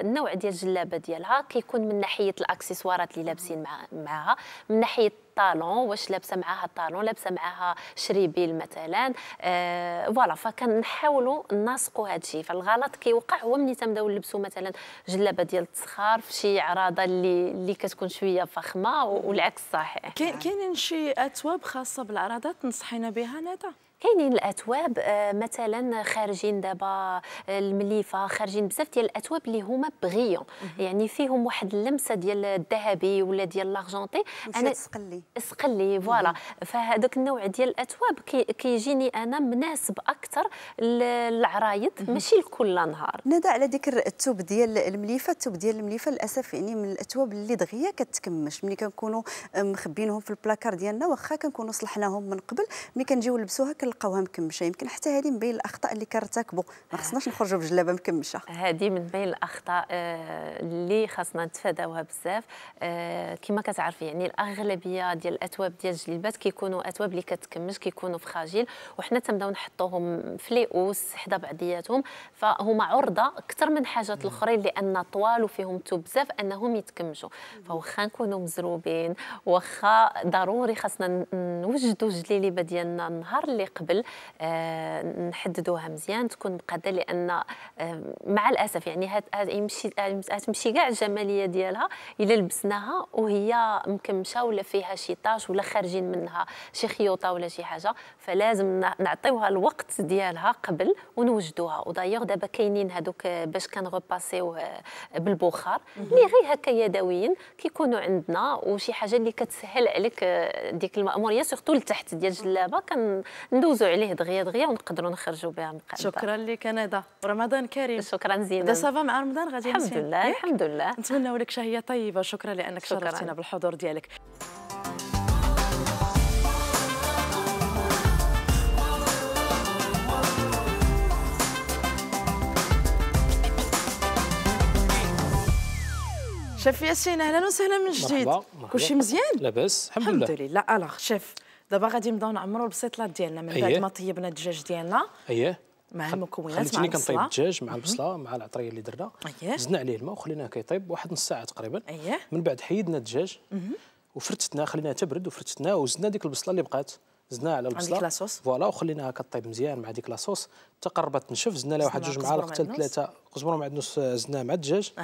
النوع ديال الجلابه ديالها ديالها كيكون من ناحيه الاكسسوارات اللي لابسين معها من ناحيه الطالون واش لابسه معاها الطالون لابسه معاها شريبيل مثلا آه فكنحاولوا نناسقوا هذا الشيء فالغلط كيوقع هو ملي تنبداو نلبسوا مثلا جلابه ديال التسخار في شي عراضه اللي اللي كتكون شويه فخمه والعكس صحيح كاينين شي اثواب خاصه بالعراضات تنصحينا بها ندى كاينين الاتواب آه، مثلا خارجين دابا آه، المليفه خارجين بزاف ديال الاتواب اللي هما بغيون يعني فيهم واحد اللمسه ديال الذهبي ولا ديال لارجونتي انا سقلي سقلي فوالا فهذاك النوع ديال الاتواب كيجيني كي انا مناسب اكثر للعرايض ماشي لكل نهار ندى على ذكر الثوب ديال المليفه الثوب ديال المليفه للاسف يعني من الاتواب اللي دغيا كتكمش ملي كنكونوا آه، مخبينهم في البلاكار ديالنا واخا كنكونوا صلحناهم من قبل ملي كنجيو نلبسوها كنلقاوها مكمشه يمكن حتى هذه من بين الاخطاء اللي كنرتكبوا ما خصناش نخرجوا بجلابه مكمشه هذه من بين الاخطاء آه، اللي خاصنا نتفاداوها بزاف آه، كما كتعرفي يعني الاغلبيه ديال الاثواب ديال الجلبات كيكونوا اثواب اللي كتكمش كيكونوا فخاجيل وحنا تنبداو نحطوهم في ليؤوس حدا بعضياتهم فهما عرضه اكثر من حاجات الاخرين لان طوال وفيهم ثوب بزاف انهم يتكمشوا فواخا نكونوا مزروبين واخا ضروري خاصنا نوجدوا جليليبه ديالنا النهار اللي قبل آه، نحددوها مزيان تكون مقاده لان آه، مع الاسف يعني يمشي تمشي كاع الجماليه ديالها الا لبسناها وهي مكمشه ولا فيها شي طاش ولا خارجين منها شي خيوطه ولا شي حاجه فلازم نعطيوها الوقت ديالها قبل ونوجدوها ودايوغ دابا كاينين هذوك آه، باش كنغوباسيو بالبخار اللي غير هكا يدويين كيكونوا عندنا وشي حاجه اللي كتسهل عليك ديك الماموريه سورتو لتحت ديال الجلابه كندوز ندوزو عليه دغيا دغيا ونقدروا نخرجوا بها من قلبها شكرا لك نادا رمضان كريم شكرا زينب دا صافا مع رمضان غادي الحمد لله الحمد لله نتمنى لك شهيه طيبه شكرا لانك شرفتينا بالحضور ديالك شاف ياسين اهلا وسهلا من جديد كلشي مزيان لاباس الحمد لله الحمد لله الوغ شاف دابا غادي نبداو نعمروا البسيطلات ديالنا من بعد أيه. ما طيبنا الدجاج ديالنا اييه مع المكونات مع البصله كنطيب الدجاج مع البصله مع العطريه اللي درنا أيه. زدنا عليه الماء وخليناه كيطيب واحد نص ساعه تقريبا أيه. من بعد حيدنا الدجاج وفرتتناه خليناها تبرد وفرتتناه وزدنا ديك البصله اللي بقات زدناها على البصله لاصوص فوالا وخليناها كطيب مزيان مع ديك لاصوص تقربت تنشف زدنا لها واحد جوج معالق حتى ثلاثه قزبر ومعدنوس آه، زدناه مع الدجاج أه.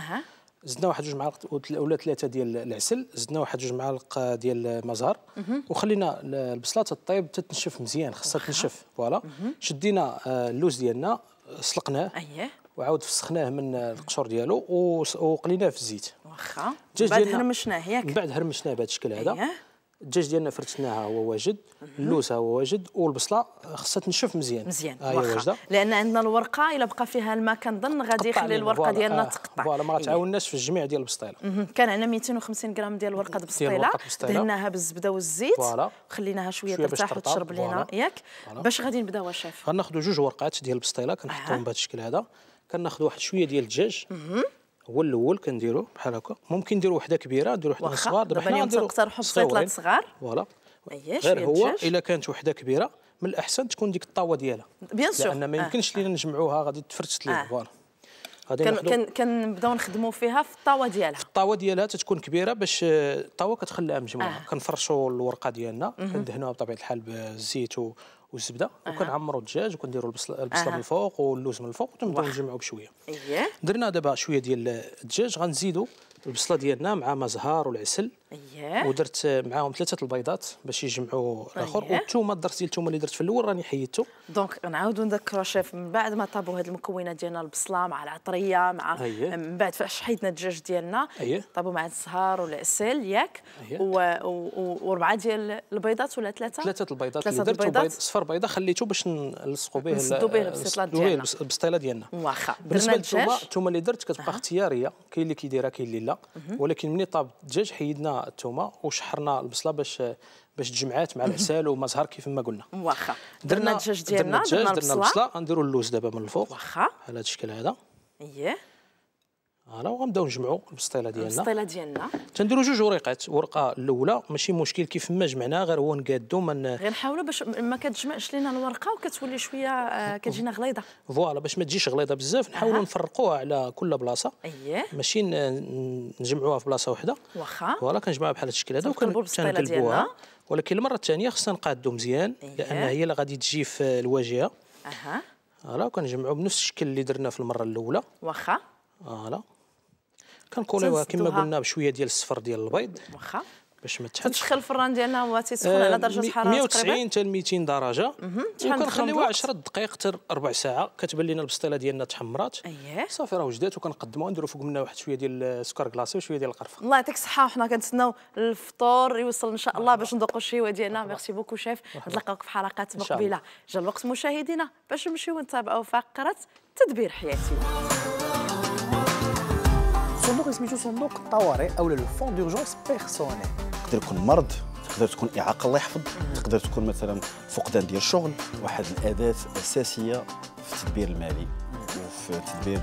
زدنا واحد جوج معالق ولا ثلاثه ديال العسل زدنا واحد جوج معالق آه، ديال مزهر وخلينا البصله تطيب تتنشف مزيان خاصها تنشف فوالا شدينا آه، اللوز ديالنا سلقناه اييه وعاود فسخناه من القشور ديالو وقليناه في الزيت واخا بعد هرمشناه ياك بعد هرمشناه بهذا الشكل هذا أيه. الدجاج ديالنا فرتناها هو واجد اللوز هو واجد والبصله خصها تنشف مزيان مزيان آه واخا لان عندنا الورقه الا بقى فيها الماء كنظن غادي يخلي الورقه ديالنا آه تقطع فوالا ما إيه. تعاوناش في الجميع ديال البسطيله كان عندنا 250 غرام ديال ورقه بسطيله دهناها بالزبده والزيت فوالا خليناها شويه, شوية ترتاح وتشرب لينا ياك باش غادي نبداو اشاف غناخذوا جوج ورقات ديال البسطيله كنحطوهم بهذا الشكل هذا كناخذوا واحد شويه ديال الدجاج هو الاول كنديرو بحال هكا ممكن نديرو وحده كبيره نديرو وحده صغار دابا حنا نديرو صغار صغار فوالا غير هو الا كانت وحده كبيره من الاحسن تكون ديك الطاوه ديالها بيان سور لان ما آه. يمكنش لينا نجمعوها غادي تفرتت لينا آه. فوالا غادي كنبداو نخدموا فيها في الطاوه ديالها الطاوه ديالها تتكون كبيره باش آه، الطاوه كتخليها مجموعه آه. كنفرشوا الورقه ديالنا كندهنوها بطبيعه الحال بالزيت والزبده وكنعمروا الدجاج وكنديروا البصله من الفوق واللوز من الفوق وتنبداو نجمعوا بشويه إيه. درنا دابا شويه ديال الدجاج غنزيدوا البصله ديالنا مع مزهار والعسل اييه ودرت معاهم ثلاثه البيضات باش يجمعوا الاخر أيه. والثومه الضرس ديال الثومه اللي درت في الاول راني حيدته دونك نعاودوا نذكروا شيف من بعد ما طابوا هذه المكونات ديالنا البصله مع العطريه مع أيه. من بعد فاش حيدنا الدجاج ديالنا أيه. طابوا مع الزهار والعسل ياك أيه. وربعه ديال البيضات ولا ثلاثه ثلاثه البيضات ثلاثه اللي درت بيض صفر بيضه خليته باش نلصقوا به نسدوا به البسطيله ديالنا البسطيله ديالنا واخا بالنسبه للثومه الثومه اللي درت كتبقى اختياريه كاين اللي كيديرها كاين اللي لا ولكن ملي طاب الدجاج حيدنا الثومه وشحرنا البصله باش باش تجمعات مع العسل وما زهر كيف ما قلنا واخا درنا الدجاج ديالنا درنا البصله غنديروا اللوز دابا من الفوق واخا على هذا الشكل هذا اييه فوالا وغنبداو نجمعوا البسطيله ديالنا البسطيله ديالنا تنديروا جوج ورقات ورقه الاولى ماشي مشكل كيف ما جمعناها غير هو نقادو من غير باش ما كتجمعش لينا الورقه وكتولي شويه آه، كتجينا غليظه فوالا باش ما تجيش غليظه بزاف نحاولوا آه. نفرقوها على كل بلاصه اييه ماشي نجمعوها في بلاصه وحده واخا فوالا كنجمعوها بحال هذا الشكل هذا وكنقلبوها ولكن المره الثانيه خصنا نقادو مزيان أيه. لان هي اللي غادي تجي في الواجهه اها فوالا كنجمعوا بنفس الشكل اللي درنا في المره الاولى واخا فوالا كنكوليوها كما قلنا بشويه ديال الصفر ديال البيض واخا باش ما تحطش تدخل الفران ديالنا هو تيسخن آه، على درجه حراره 190 حتى 200 درجه وكنخليوها 10 دقائق حتى ربع ساعه كتبان لنا البسطيله ديالنا تحمرات اييه صافي راه وجدات وكنقدموها نديرو فوق منها واحد شويه ديال السكر كلاصي وشويه ديال القرفه الله يعطيك الصحه وحنا كنتسناو الفطور يوصل ان شاء الله باش نذوقوا الشيوه ديالنا ميرسي بوكو شيف نتلاقاوك في حلقات مقبله جا الوقت مشاهدينا باش نمشيو نتابعوا فقره تدبير حياتي الصندوق سميتو صندوق الطوارئ او لو فون دورجونس بيرسونيل تقدر تكون مرض تقدر تكون اعاقه الله يحفظ تقدر تكون مثلا فقدان ديال الشغل واحد الاداه اساسيه في التدبير المالي في تدبير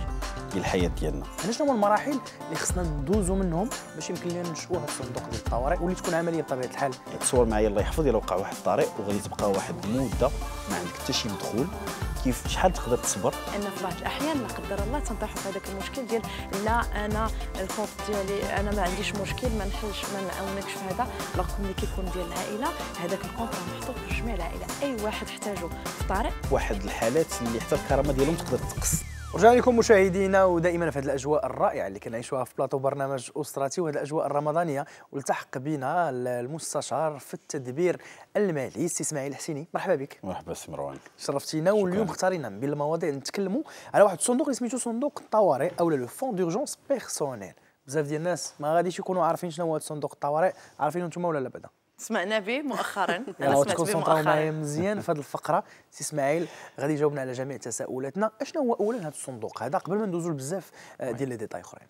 الحياه ديالنا شنو هما المراحل اللي خصنا ندوزو منهم باش يمكن لنا نشوه هذا الصندوق ديال الطوارئ واللي تكون عمليه بطبيعه الحال تصور معايا الله يحفظ الا وقع واحد الطارئ وغادي تبقى واحد المده ما عندك حتى شي مدخول كيف شحال تقدر تصبر ان في بعض الاحيان لا قدر الله تنطيحوا في هذاك المشكل ديال لا انا الكونت ديالي انا ما عنديش مشكل ما نحلش ما نعاونكش في هذا لكن اللي كيكون ديال العائله هذاك الكونت راه محطوط في جميع العائله اي واحد احتاجه في الطريق واحد الحالات اللي حتى الكرامه ديالهم تقدر تقص رجعنا لكم مشاهدينا ودائما في هذه الاجواء الرائعه اللي كنعيشوها في بلاطو برنامج اسرتي وهذه الاجواء الرمضانيه والتحق بنا المستشار في التدبير المالي سي اسماعيل الحسيني مرحبا بك مرحبا سي مروان شرفتينا واليوم اختارينا من بين المواضيع نتكلموا على واحد الصندوق اللي سميتو صندوق الطوارئ او لو فون دورجونس بيرسونيل بزاف ديال الناس ما غاديش يكونوا عارفين شنو هو صندوق الطوارئ عارفينه نتوما ولا لا بعدا سمعنا به مؤخرا انا سمعت به مؤخرا مزيان في هذه الفقره سي اسماعيل غادي يجاوبنا على جميع تساؤلاتنا اشنو هو اولا هذا الصندوق هذا قبل ما ندوزو بزاف آه، ديال لي ديتاي اخرين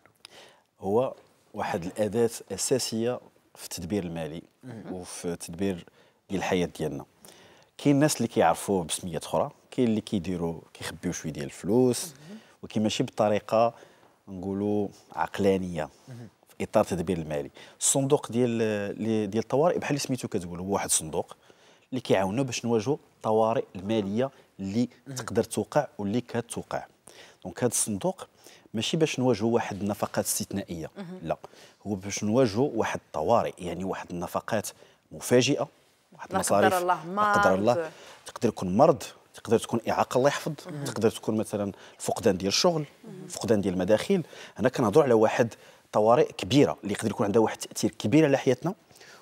هو واحد الاداه اساسيه في التدبير المالي وفي التدبير ديال الحياه ديالنا كاين الناس اللي كيعرفوه بسميات اخرى كاين اللي كيديروا كيخبيو شويه ديال الفلوس ولكن ماشي بطريقه نقولوا عقلانيه اطار التدبير المالي الصندوق ديال ديال الطوارئ بحال اللي سميتو كتقول هو واحد الصندوق اللي كيعاونا باش نواجهوا الطوارئ الماليه اللي تقدر توقع واللي كتوقع دونك هذا الصندوق ماشي باش نواجهوا واحد النفقات استثنائيه لا هو باش نواجهوا واحد الطوارئ يعني واحد النفقات مفاجئه واحد المصاريف الله ما قدر الله تقدر يكون مرض تقدر تكون اعاقه الله يحفظ تقدر تكون مثلا فقدان ديال الشغل فقدان ديال المداخيل هنا كنهضروا على واحد طوارئ كبيره اللي يقدر يكون عندها واحد التاثير كبير على حياتنا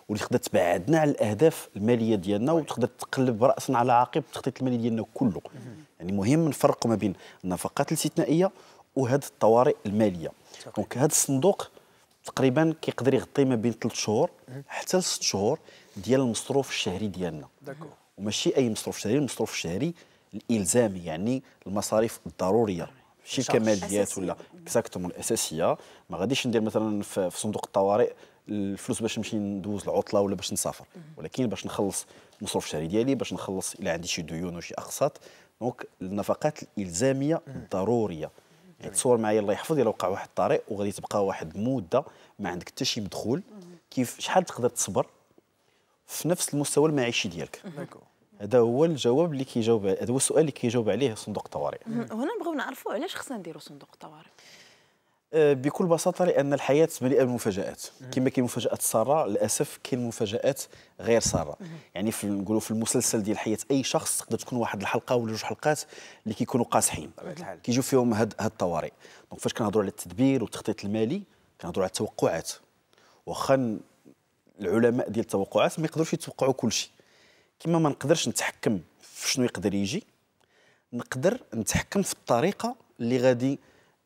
واللي تقدر تبعدنا على الاهداف الماليه ديالنا وتقدر تقلب راسا على عقب التخطيط المالي ديالنا كله يعني مهم نفرقوا ما بين النفقات الاستثنائيه وهذه الطوارئ الماليه دونك هذا الصندوق تقريبا كيقدر يغطي ما بين 3 شهور حتى ل 6 شهور ديال المصروف الشهري ديالنا وماشي اي مصروف شهري المصروف الشهري الالزامي يعني المصاريف الضروريه ماشي الكماليات ولا اكزاكتومون الاساسيه ما غاديش ندير مثلا في صندوق الطوارئ الفلوس باش نمشي ندوز العطله ولا باش نسافر ولكن باش نخلص المصروف الشهري ديالي باش نخلص الا عندي شي ديون وشي اقساط دونك النفقات الالزاميه الضروريه يعني تصور معايا الله يحفظ الا وقع واحد الطريق وغادي تبقى واحد المده ما عندك حتى شي مدخول كيف شحال تقدر تصبر في نفس المستوى المعيشي ديالك هذا هو الجواب اللي كيجاوب هذا هو السؤال اللي كيجاوب عليه صندوق الطوارئ هنا نبغيو نعرفوا علاش خصنا نديروا صندوق الطوارئ أه، بكل بساطه لان الحياه مليئه بالمفاجات كما كاين مفاجات ساره للاسف كاين مفاجات غير ساره يعني في نقولوا في المسلسل ديال حياه اي شخص تقدر تكون واحد الحلقه ولا جوج حلقات اللي كيكونوا قاصحين كيجيو فيهم هاد هاد الطوارئ دونك فاش كنهضروا على التدبير والتخطيط المالي كنهضروا على التوقعات واخا العلماء ديال التوقعات ما يقدروش يتوقعوا كل شيء كما ما نقدرش نتحكم في شنو يقدر يجي نقدر نتحكم في الطريقه اللي غادي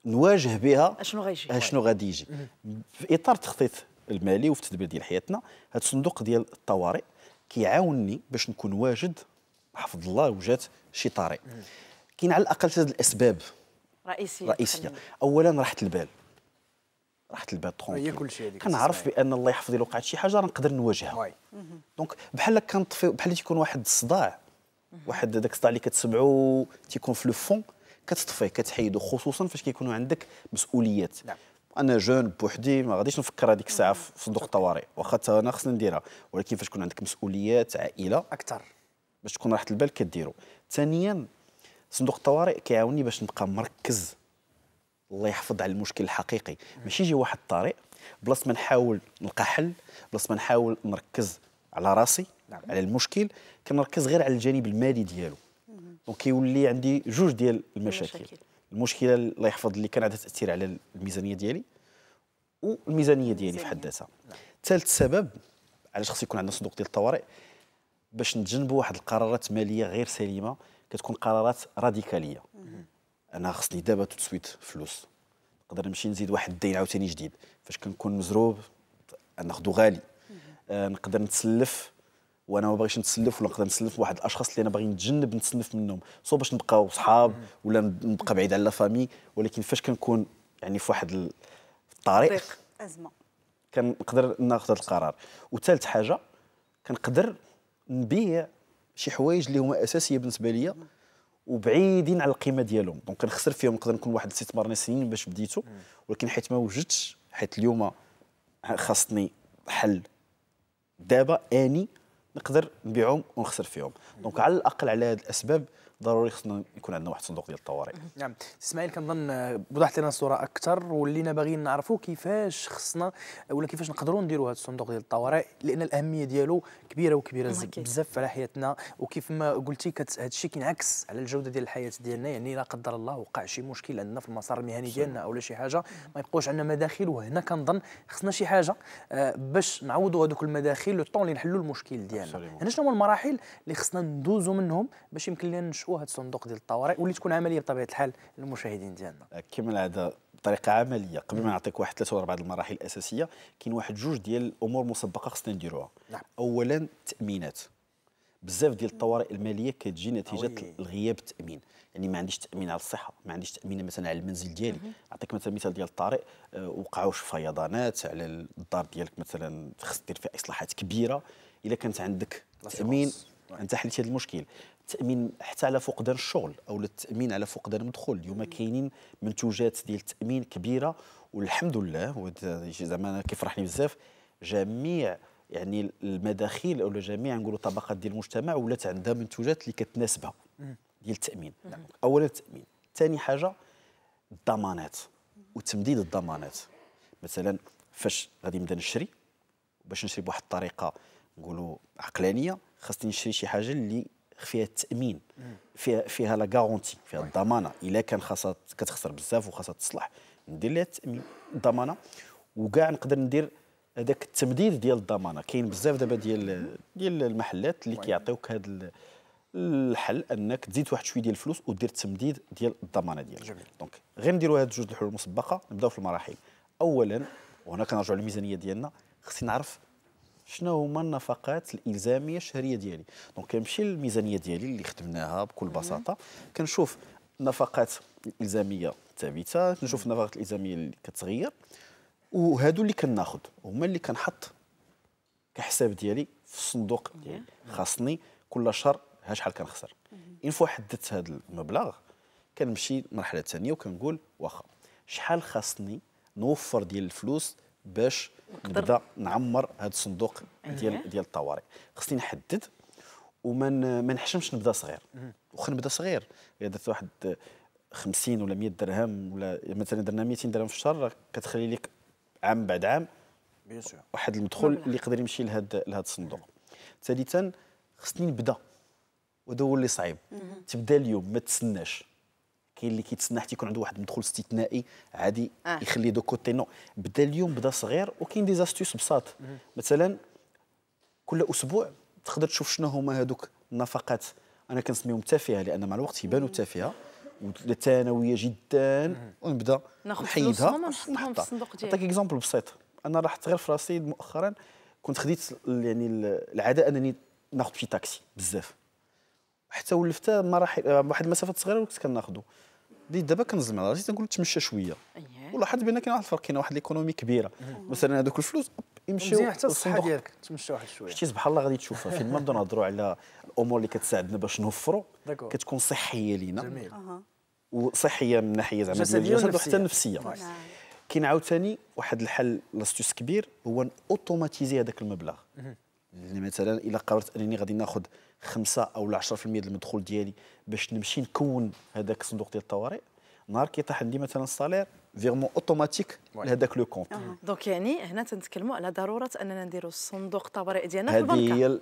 نواجه بها اشنو غيجي اشنو غادي يجي في اطار التخطيط المالي وفي التدبير ديال حياتنا هذا الصندوق ديال الطوارئ كيعاونني باش نكون واجد حفظ الله وجات شي طارئ كاين على الاقل ثلاث الاسباب رئيسيه رئيسيه اولا راحه البال راحت البال هي كل شيء كنعرف بان الله يحفظ وقعت شي حاجه راه نقدر نواجهها دونك بحال كنطفي بحال تيكون واحد الصداع واحد داك الصداع اللي كتسمعو تيكون في لو فون كتطفيه كتحيدو خصوصا فاش كيكونوا عندك مسؤوليات نعم. انا جون بوحدي ما غاديش نفكر هذيك الساعه في صندوق الطوارئ واخا انا خصني نديرها ولكن فاش تكون عندك مسؤوليات عائله اكثر باش تكون راحه البال كديرو ثانيا صندوق الطوارئ كيعاوني باش نبقى مركز الله يحفظ على المشكل الحقيقي ماشي يجي واحد الطريق بلاص ما نحاول نلقى حل بلاص ما نحاول نركز على راسي نعم. على المشكل كنركز غير على الجانب المالي ديالو وكيولي عندي جوج ديال المشاكل المشكله, الله يحفظ اللي كان عندها تاثير على الميزانيه ديالي والميزانيه ديالي في حد ذاتها ثالث نعم. سبب علاش خص يكون عندنا صندوق ديال الطوارئ باش نتجنبوا واحد القرارات ماليه غير سليمه كتكون قرارات راديكاليه انا خصني دابا تو سويت فلوس نقدر نمشي نزيد واحد الدين عاوتاني جديد فاش كنكون مزروب ناخذو غالي آه نقدر نتسلف وانا ما باغيش نتسلف ولا نقدر نتسلف واحد الاشخاص اللي انا باغي نتجنب نتسلف منهم صو باش نبقاو صحاب ولا نبقى بعيد على لا فامي ولكن فاش كنكون يعني في واحد الطريق ازمه كنقدر ناخذ هذا القرار وثالث حاجه كنقدر نبيع شي حوايج اللي هما اساسيه بالنسبه ليا وبعيدين على القيمه ديالهم دونك نخسر فيهم نقدر نكون واحد الاستثمار سنين باش بديتو ولكن حيت ما وجدتش حيت اليوم خاصني حل دابا اني نقدر نبيعهم ونخسر فيهم دونك على الاقل على هذه الاسباب ضروري خصنا يكون عندنا واحد الصندوق ديال الطوارئ نعم اسماعيل كنظن آه، وضحت لنا الصوره اكثر ولينا باغيين نعرفوا كيفاش خصنا ولا كيفاش نقدروا نديروا هذا الصندوق ديال الطوارئ لان الاهميه ديالو كبيره وكبيره بزاف على حياتنا وكيف ما قلتي هذا الشيء كينعكس على الجوده ديال الحياه ديالنا يعني لا قدر الله وقع شي مشكل عندنا في المسار المهني ديالنا او شي حاجه ما يبقوش عندنا مداخل وهنا كنظن خصنا شي حاجه آه، باش نعوضوا هذوك المداخل لو طون اللي نحلوا المشكل ديالنا هنا شنو هما المراحل اللي خصنا ندوزوا منهم باش يمكن لنا نشوا هذا الصندوق ديال الطوارئ واللي تكون عمليه بطبيعه الحال للمشاهدين ديالنا كما العاده بطريقه عمليه قبل ما نعطيك واحد ثلاثه واربعه المراحل الاساسيه كاين واحد جوج ديال الامور مسبقه خصنا نديروها نعم. اولا التامينات بزاف ديال الطوارئ الماليه كتجي نتيجه أوي. الغياب التامين يعني ما عنديش تامين على الصحه ما عنديش تامين مثلا على المنزل ديالي نعطيك مثلا مثال ديال الطارئ آه، وقعوا شي فيضانات على الدار ديالك مثلا خص دير فيها اصلاحات كبيره الا كانت عندك تامين انت حليتي هذا المشكل التامين حتى على فقدان الشغل او التامين على فقدان المدخول اليوم كاينين منتوجات ديال التامين كبيره والحمد لله وهذا زعما انا كيفرحني بزاف جميع يعني المداخيل او جميع نقولوا طبقات ديال المجتمع ولات عندها منتوجات اللي كتناسبها ديال التامين نعم. اولا التامين ثاني حاجه الضمانات وتمديد الضمانات مثلا فاش غادي نبدا نشري باش نشري بواحد الطريقه نقولوا عقلانيه خاصني نشري شي حاجه اللي فيها التامين فيها فيها لا غارونتي فيها الضمانه الا كان خاصها كتخسر بزاف وخاصها تصلح ندير لها التامين الضمانه وكاع نقدر ندير هذاك التمديد ديال الضمانه كاين بزاف دابا ديال ديال المحلات اللي كيعطيوك هذا الحل انك تزيد واحد شويه ديال الفلوس ودير التمديد ديال الضمانه ديالك دونك غير نديروا هاد جوج الحلول المسبقه نبداو في المراحل اولا وهنا كنرجعوا للميزانيه ديالنا خصني نعرف شنو هما النفقات الالزاميه الشهريه ديالي دونك كنمشي للميزانيه ديالي اللي خدمناها بكل بساطه كنشوف النفقات الالزاميه الثابته نشوف النفقات الالزاميه اللي كتغير وهادو اللي كناخذ هما اللي كنحط كحساب ديالي في الصندوق ديالي خاصني كل شهر ها شحال كنخسر ان فوا حددت هذا المبلغ كنمشي للمرحله الثانيه وكنقول واخا شحال خاصني نوفر ديال الفلوس باش نبدا نعمر هذا الصندوق ديال ديال الطوارئ خصني نحدد وما ما نحشمش نبدا صغير واخا نبدا صغير الا درت واحد 50 ولا 100 درهم ولا مثلا درنا 200 درهم في الشهر كتخلي لك عام بعد عام واحد المدخول اللي يقدر يمشي لهذا لهذا الصندوق ثالثا خصني نبدا وهذا هو اللي صعيب تبدا اليوم ما تسناش كاين اللي كيتسنى حتى يكون عنده واحد المدخول استثنائي عادي آه. يخلي دو كوتي نو بدا اليوم بدا صغير وكاين دي زاستيوس بساط مثلا كل اسبوع تقدر تشوف شنو هما هذوك النفقات انا كنسميهم تافهه لان مع الوقت يبانوا تافهه وثانويه جدا ونبدا نحيدها ونحطها نعطيك اكزومبل بسيط انا لاحظت غير في راسي مؤخرا كنت خديت يعني العاده انني ناخذ شي تاكسي بزاف حتى ولفتها مراحل واحد المسافه صغيره كنت كناخذو دابا كنزمع على راسي تنقول تمشى شويه أيه. ولاحظت بان كاين واحد الفرق كاين واحد ليكونومي كبيره مثلا هذوك الفلوس يمشيو حتى الصحه ديالك تمشى واحد شويه شتي سبحان الله غادي تشوفها فين ما نبداو نهضروا على الامور اللي كتساعدنا باش نوفروا كتكون صحيه لينا جميل وصحيه من ناحيه زعما الجسد وحتى النفسيه نعم. كاين عاوتاني واحد الحل لاستوس كبير هو اوتوماتيزي هذاك المبلغ يعني مثلا الا قررت انني غادي ناخذ خمسة او 10% المدخول ديالي باش نمشي نكون هذاك الصندوق ديال الطوارئ نهار كيطيح عندي مثلا الصالير فيغمون اوتوماتيك لهذاك لو كونت دونك يعني هنا تنتكلموا على ضروره اننا نديروا الصندوق الطوارئ ديالنا في البنكه هذه هي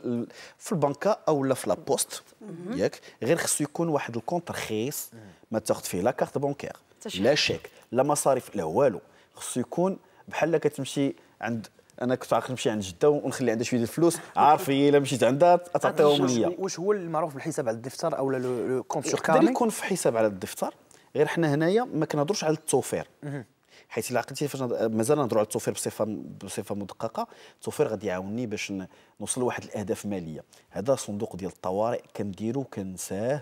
في البنكه او لا في لابوست ياك غير خصو يكون واحد الكونت رخيص ما تاخذ فيه لا كارت بونكير لا شيك لا مصاريف لا والو خصو يكون بحال كتمشي عند انا كنت عاقل نمشي عند جده ونخلي عندها شويه الفلوس عارف هي الا مشيت عندها تعطيهم ليا واش هو المعروف بالحساب على الدفتر او لو كونت سور كارني يكون في حساب على الدفتر غير حنا هنايا ما كنهضروش على التوفير حيت الا عقلتي فاش مازال نهضروا على التوفير بصفه بصفه مدققه التوفير غادي يعاوني باش نوصل لواحد الاهداف ماليه هذا صندوق ديال الطوارئ كنديرو كنساه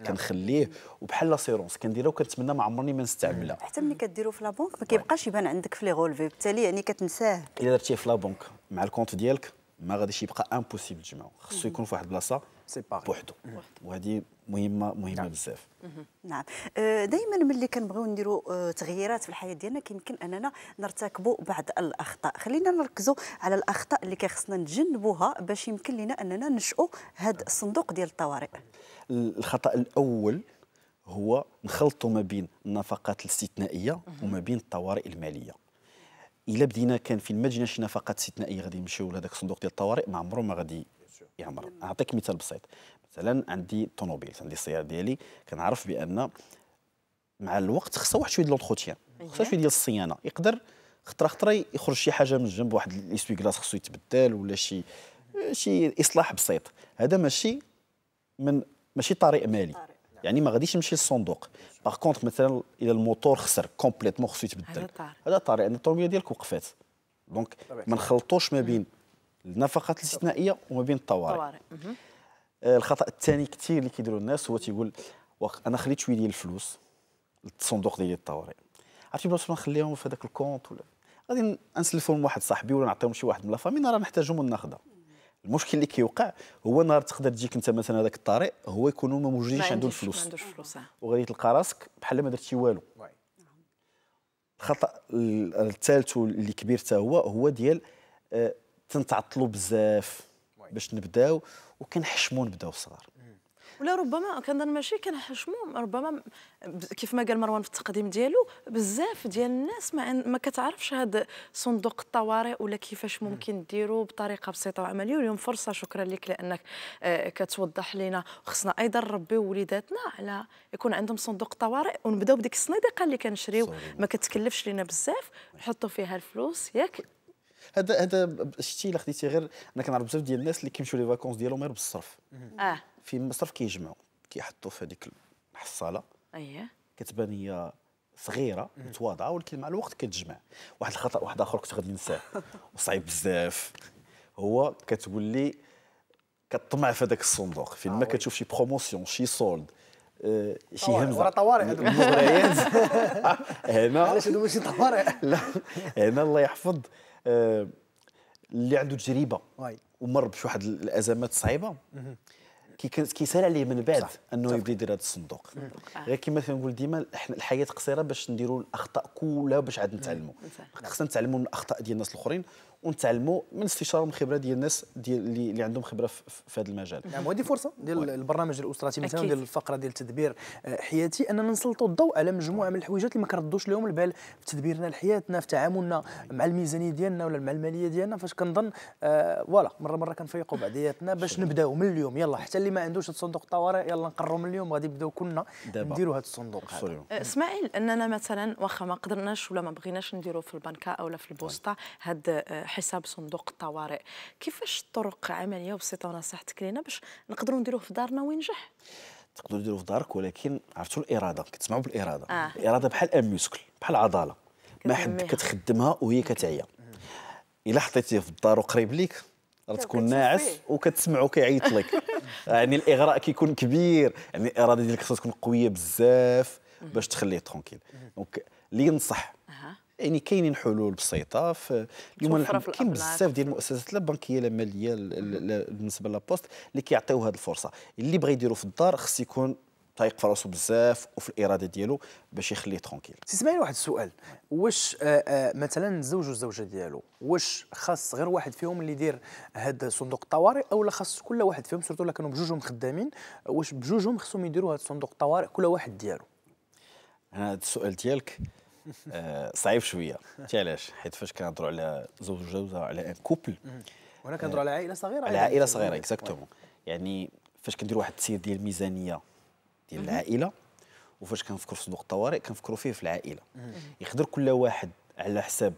نعم. كنخليه وبحال لاسيرونس كنديرها وكنتمنى ما عمرني ما نستعملها حتى ملي كديرو في لابونك ما كيبقاش يبان عندك في لي غولفي بالتالي يعني كتنساه الا درتيه في لابونك مع الكونت ديالك ما غاديش يبقى امبوسيبل تجمعو خصو يكون في واحد البلاصه سي بوحدو mm. mm. وهذه مهمه مهمه نعم. بزاف mm-hmm. نعم آه، دائما ملي كنبغيو نديروا آه، تغييرات في الحياه ديالنا كيمكن اننا نرتكبوا بعض الاخطاء خلينا نركزوا على الاخطاء اللي كيخصنا نتجنبوها باش يمكن لنا اننا نشؤوا هذا نعم. الصندوق ديال الطوارئ الخطا الاول هو نخلطوا ما بين النفقات الاستثنائيه mm-hmm. وما بين الطوارئ الماليه الا بدينا كان في المدينه شي نفقات استثنائيه غادي نمشيو لهذاك الصندوق ديال الطوارئ ما عمره ما غادي يا عمر اعطيك مثال بسيط مثلا عندي طوموبيل عندي السياره ديالي كنعرف بان مع الوقت خصها واحد شويه ديال لونتروتيان خصها شويه ديال الصيانه يقدر خطره خطره يخرج شي حاجه من الجنب واحد الاسوي كلاس خصو يتبدل ولا شي شي اصلاح بسيط هذا ماشي من ماشي طريق مالي نعم. يعني ما غاديش نمشي للصندوق باغ كونتر مثلا اذا الموتور خسر كومبليتمون خصو يتبدل هذا طارئ هذا الطريق ان الطوموبيل ديالك وقفات دونك ما نخلطوش ما بين النفقات الاستثنائيه وما بين الطوارئ آه، الخطا الثاني كثير اللي كيديروا الناس هو تيقول انا خليت شويه ديال الفلوس للصندوق ديال الطوارئ عرفتي بلاصه ما نخليهم في هذاك الكونت ولا غادي نسلفهم لواحد صاحبي ولا نعطيهم شي واحد من لا راه نحتاجهم وناخذها المشكل اللي كيوقع هو نهار تقدر تجيك انت مثلا هذاك الطارئ هو يكونوا ما موجودينش عنده الفلوس ما عندوش فلوس آه. وغادي تلقى راسك بحال ما درتي والو الخطا الثالث اللي كبير حتى هو هو ديال آه، تنتعطلوا بزاف باش نبداو وكنحشموا نبداو صغار ولا ربما كنظن ماشي كنحشموا ربما كيف ما قال مروان في التقديم ديالو بزاف ديال الناس ما, ما كتعرفش هذا صندوق الطوارئ ولا كيفاش ممكن ديرو بطريقه بسيطه وعمليه واليوم فرصه شكرا لك لانك آه، كتوضح لنا خصنا ايضا نربيو وليداتنا على يكون عندهم صندوق طوارئ ونبداو بديك الصنيدقه اللي كنشريو ما كتكلفش لنا بزاف نحطوا فيها الفلوس ياك هذا هذا شتي الا خديتي غير انا كنعرف بزاف ديال الناس اللي كيمشيو لي فاكونس ديالهم غير بالصرف اه في المصرف كيجمعوا كيحطوا في هذيك الحصاله اييه كتبان هي صغيره متواضعه ولكن مع الوقت كتجمع واحد الخطا واحد اخر كنت غادي ننساه وصعيب بزاف هو كتقول لي كطمع في هذاك الصندوق فين آه، ما آه كتشوف شي بروموسيون شي سولد آه، شي همزه راه طوارئ هذوك هنا علاش هذو ماشي طوارئ لا هنا الله يحفظ اللي عنده تجربه ومر بشي واحد الازمات صعيبه كيسال عليه من بعد انه يبدا يدير هذا الصندوق غير كما كنقول ديما الحياه قصيره باش نديروا الاخطاء كلها باش عاد نتعلموا خصنا نتعلموا من الاخطاء ديال الناس الاخرين ونتعلموا من استشاره من خبره ديال الناس ديال اللي عندهم خبره في هذا المجال نعم وهذه فرصه ديال البرنامج الاستراتيجي مثلا ديال الفقره ديال تدبير آه، حياتي اننا نسلطوا الضوء على مجموعه من الحويجات اللي ما كنردوش لهم البال في تدبيرنا لحياتنا في تعاملنا مع الميزانيه ديالنا ولا مع الماليه ديالنا فاش كنظن آه مره مره كنفيقوا بعضياتنا باش نبداو من اليوم يلا حتى اللي ما عندوش الصندوق الطوارئ يلا نقروا من اليوم غادي نبداو كلنا نديروا هذا الصندوق آه، اسماعيل اننا مثلا واخا ما قدرناش ولا ما بغيناش نديروا في البنكه او في البوسطه هاد آه، حساب صندوق الطوارئ كيفاش طرق عمليه وبسيطه ونصيحتك لينا باش نقدروا نديروه في دارنا وينجح تقدروا ديروه في دارك ولكن عرفتوا الاراده كتسمعوا بالاراده آه. الاراده بحال ان موسكل بحال عضله ما حد كتخدمها وهي كتعيا الا حطيتيه في الدار وقريب ليك راه تكون ناعس وكتسمعو كيعيط لك يعني الاغراء كيكون كبير يعني الاراده ديالك خصها تكون قويه بزاف باش تخليه ترونكيل دونك اللي ينصح يعني كاينين حلول بسيطه اليوم كاين بزاف ديال المؤسسات لا البنكيه لا الماليه بالنسبه لابوست اللي كيعطيو هذه الفرصه اللي بغى يديرو في الدار خص يكون طايق في راسو بزاف وفي الاراده ديالو باش يخليه ترونكيل سي اسماعيل واحد السؤال واش آه، آه، مثلا الزوج والزوجه ديالو واش خاص غير واحد فيهم اللي يدير هذا صندوق الطوارئ لا خاص كل واحد فيهم سورتو الا كانوا بجوجهم خدامين واش بجوجهم خصهم يديروا هذا صندوق الطوارئ كل واحد ديالو هذا السؤال ديالك آه، صعيب شويه انت علاش حيت فاش كنهضروا على زوج وجوزه على ان كوبل وهنا كنهضروا على عائله صغيره على عائله صغيره اكزاكتومون يعني فاش كندير واحد التسيير ديال الميزانيه ديال العائله وفاش كنفكر في صندوق الطوارئ كنفكروا فيه في العائله يقدر كل واحد على حساب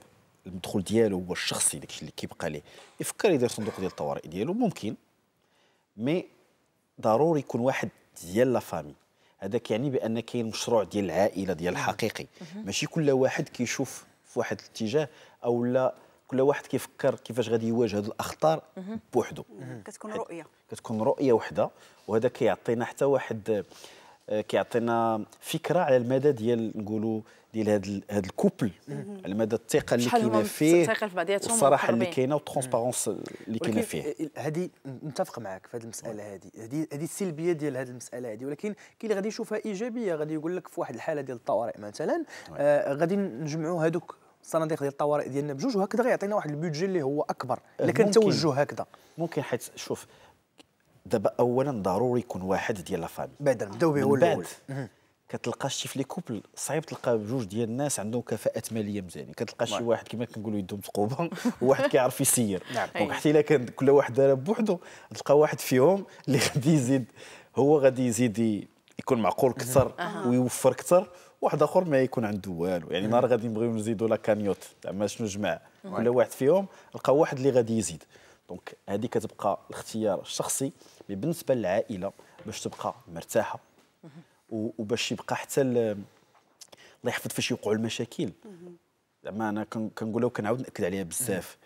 المدخول ديالو هو الشخصي داكشي اللي كيبقى ليه يفكر يدير صندوق ديال الطوارئ ديالو ممكن مي ضروري يكون واحد ديال لا فامي هذا يعني بان كاين مشروع ديال العائله ديال الحقيقي ماشي كل واحد كيشوف في واحد الاتجاه او لا كل واحد كيفكر كيفاش غادي يواجه هذه الاخطار بوحده كتكون رؤيه كتكون رؤيه وحده وهذا كيعطينا حتى واحد آه، كيعطينا فكره على المدى ديال نقولوا ديال هذا هذا الكوبل على مدى الثقه اللي كاينه فيه الصراحه اللي كاينه والترونسبارونس اللي كاينه فيه هذه نتفق معك في هذه المساله هذه هذه السلبيه ديال هذه المساله هذه ولكن كاين اللي غادي يشوفها ايجابيه غادي يقول لك في واحد الحاله ديال الطوارئ مثلا آه غادي نجمعوا هذوك الصناديق ديال الطوارئ ديالنا بجوج وهكذا غيعطينا واحد البيدجي اللي هو اكبر الا كان التوجه هكذا ممكن حيت شوف دابا اولا ضروري يكون واحد ديال لافامي بعدا نبداو به هو الاول كتلقى شي في لي كوبل صعيب تلقى بجوج ديال الناس عندهم كفاءات ماليه مزيانين كتلقى شي نعم. واحد كما كنقولوا يدهم ثقوبه وواحد كيعرف يسير نعم دونك أيوة. حتى الا كان كل واحد دار بوحدو تلقى واحد فيهم اللي غادي يزيد هو غادي يزيد يكون معقول اكثر ويوفر اكثر واحد اخر ما يكون عنده والو يعني نهار غادي نبغيو نزيدوا لا كانيوت زعما شنو جمع كل واحد فيهم لقى واحد اللي غادي يزيد دونك هذه كتبقى الاختيار الشخصي مي بالنسبه للعائله باش تبقى مرتاحه وباش يبقى حتى الله يحفظ فاش يوقعوا المشاكل زعما انا كنقولها وكنعاود ناكد عليها بزاف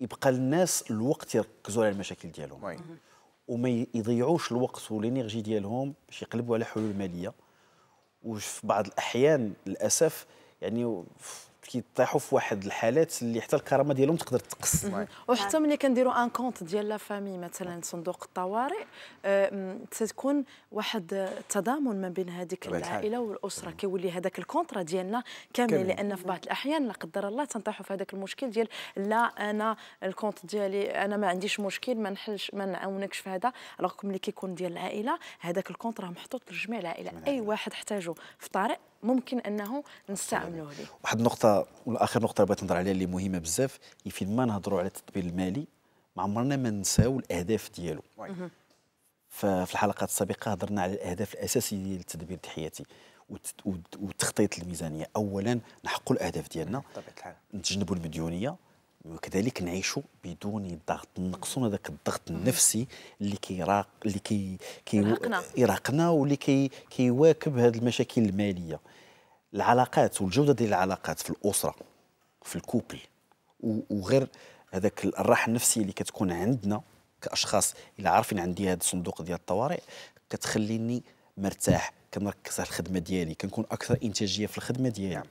يبقى للناس الوقت يركزوا على المشاكل ديالهم وما يضيعوش الوقت والانرجي ديالهم باش يقلبوا على حلول ماليه وفي بعض الاحيان للاسف يعني كيطيحوا في واحد الحالات اللي حتى الكرامه ديالهم تقدر تقص وحتى ملي كنديروا ان كونت ديال لا فامي مثلا صندوق الطوارئ آه، تتكون واحد التضامن ما بين هذيك العائله والاسره كيولي هذاك الكونترا ديالنا كامل لان في بعض الاحيان لا قدر الله تنطيحوا في هذاك المشكل ديال لا انا الكونت ديالي انا ما عنديش مشكل ما نحلش ما نعاونكش في هذا رغم اللي كيكون ديال العائله هذاك الكونترا محطوط لجميع العائله اي واحد احتاجه في طارئ ممكن انه نستعملوه ليه واحد النقطه والاخر نقطه بغيت نهضر عليها اللي مهمه بزاف هي فين ما نهضروا على التدبير المالي ما عمرنا ما نساو الاهداف ديالو ففي الحلقات السابقه هضرنا على الاهداف الاساسيه ديال التدبير الحياتي وتخطيط الميزانيه اولا نحققوا الاهداف ديالنا نتجنبوا المديونيه وكذلك نعيشوا بدون الضغط نقصوا هذاك الضغط النفسي اللي كيراق اللي كي كي يراقنا واللي كي كيواكب هذه المشاكل الماليه العلاقات والجوده ديال العلاقات في الاسره في الكوبل وغير هذاك الراحه النفسيه اللي كتكون عندنا كاشخاص اللي عارفين عندي هذا الصندوق ديال الطوارئ كتخليني مرتاح كنركز على الخدمه ديالي كنكون اكثر انتاجيه في الخدمه ديالي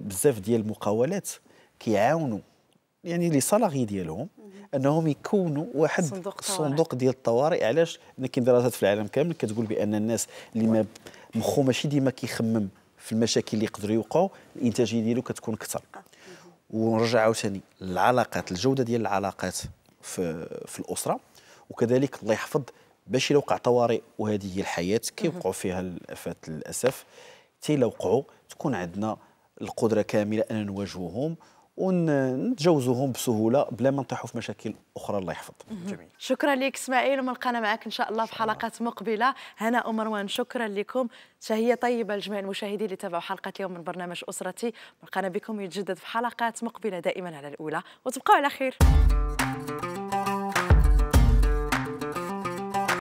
بزاف ديال المقاولات كيعاونوا يعني لي سالاري ديالهم انهم يكونوا واحد صندوق, صندوق ديال الطوارئ علاش كاين دراسات في العالم كامل كتقول بان الناس اللي ما مخو ماشي ديما كيخمم في المشاكل اللي يقدروا يوقعوا الانتاجيه ديالو كتكون اكثر آه. ونرجع عاوتاني العلاقات الجوده ديال العلاقات في في الاسره وكذلك الله يحفظ باش الا وقع طوارئ وهذه هي الحياه كيوقعوا فيها الافات للاسف حتى وقعوا تكون عندنا القدره كامله ان نواجهوهم ونتجاوزوهم بسهوله بلا ما نطيحوا في مشاكل اخرى الله يحفظ جميل شكرا لك اسماعيل ونلقانا معك ان شاء الله في حلقات مقبله هنا ومروان شكرا لكم تهية طيبه لجميع المشاهدين اللي تابعوا حلقه اليوم من برنامج اسرتي ملقانا بكم يتجدد في حلقات مقبله دائما على الاولى وتبقوا على خير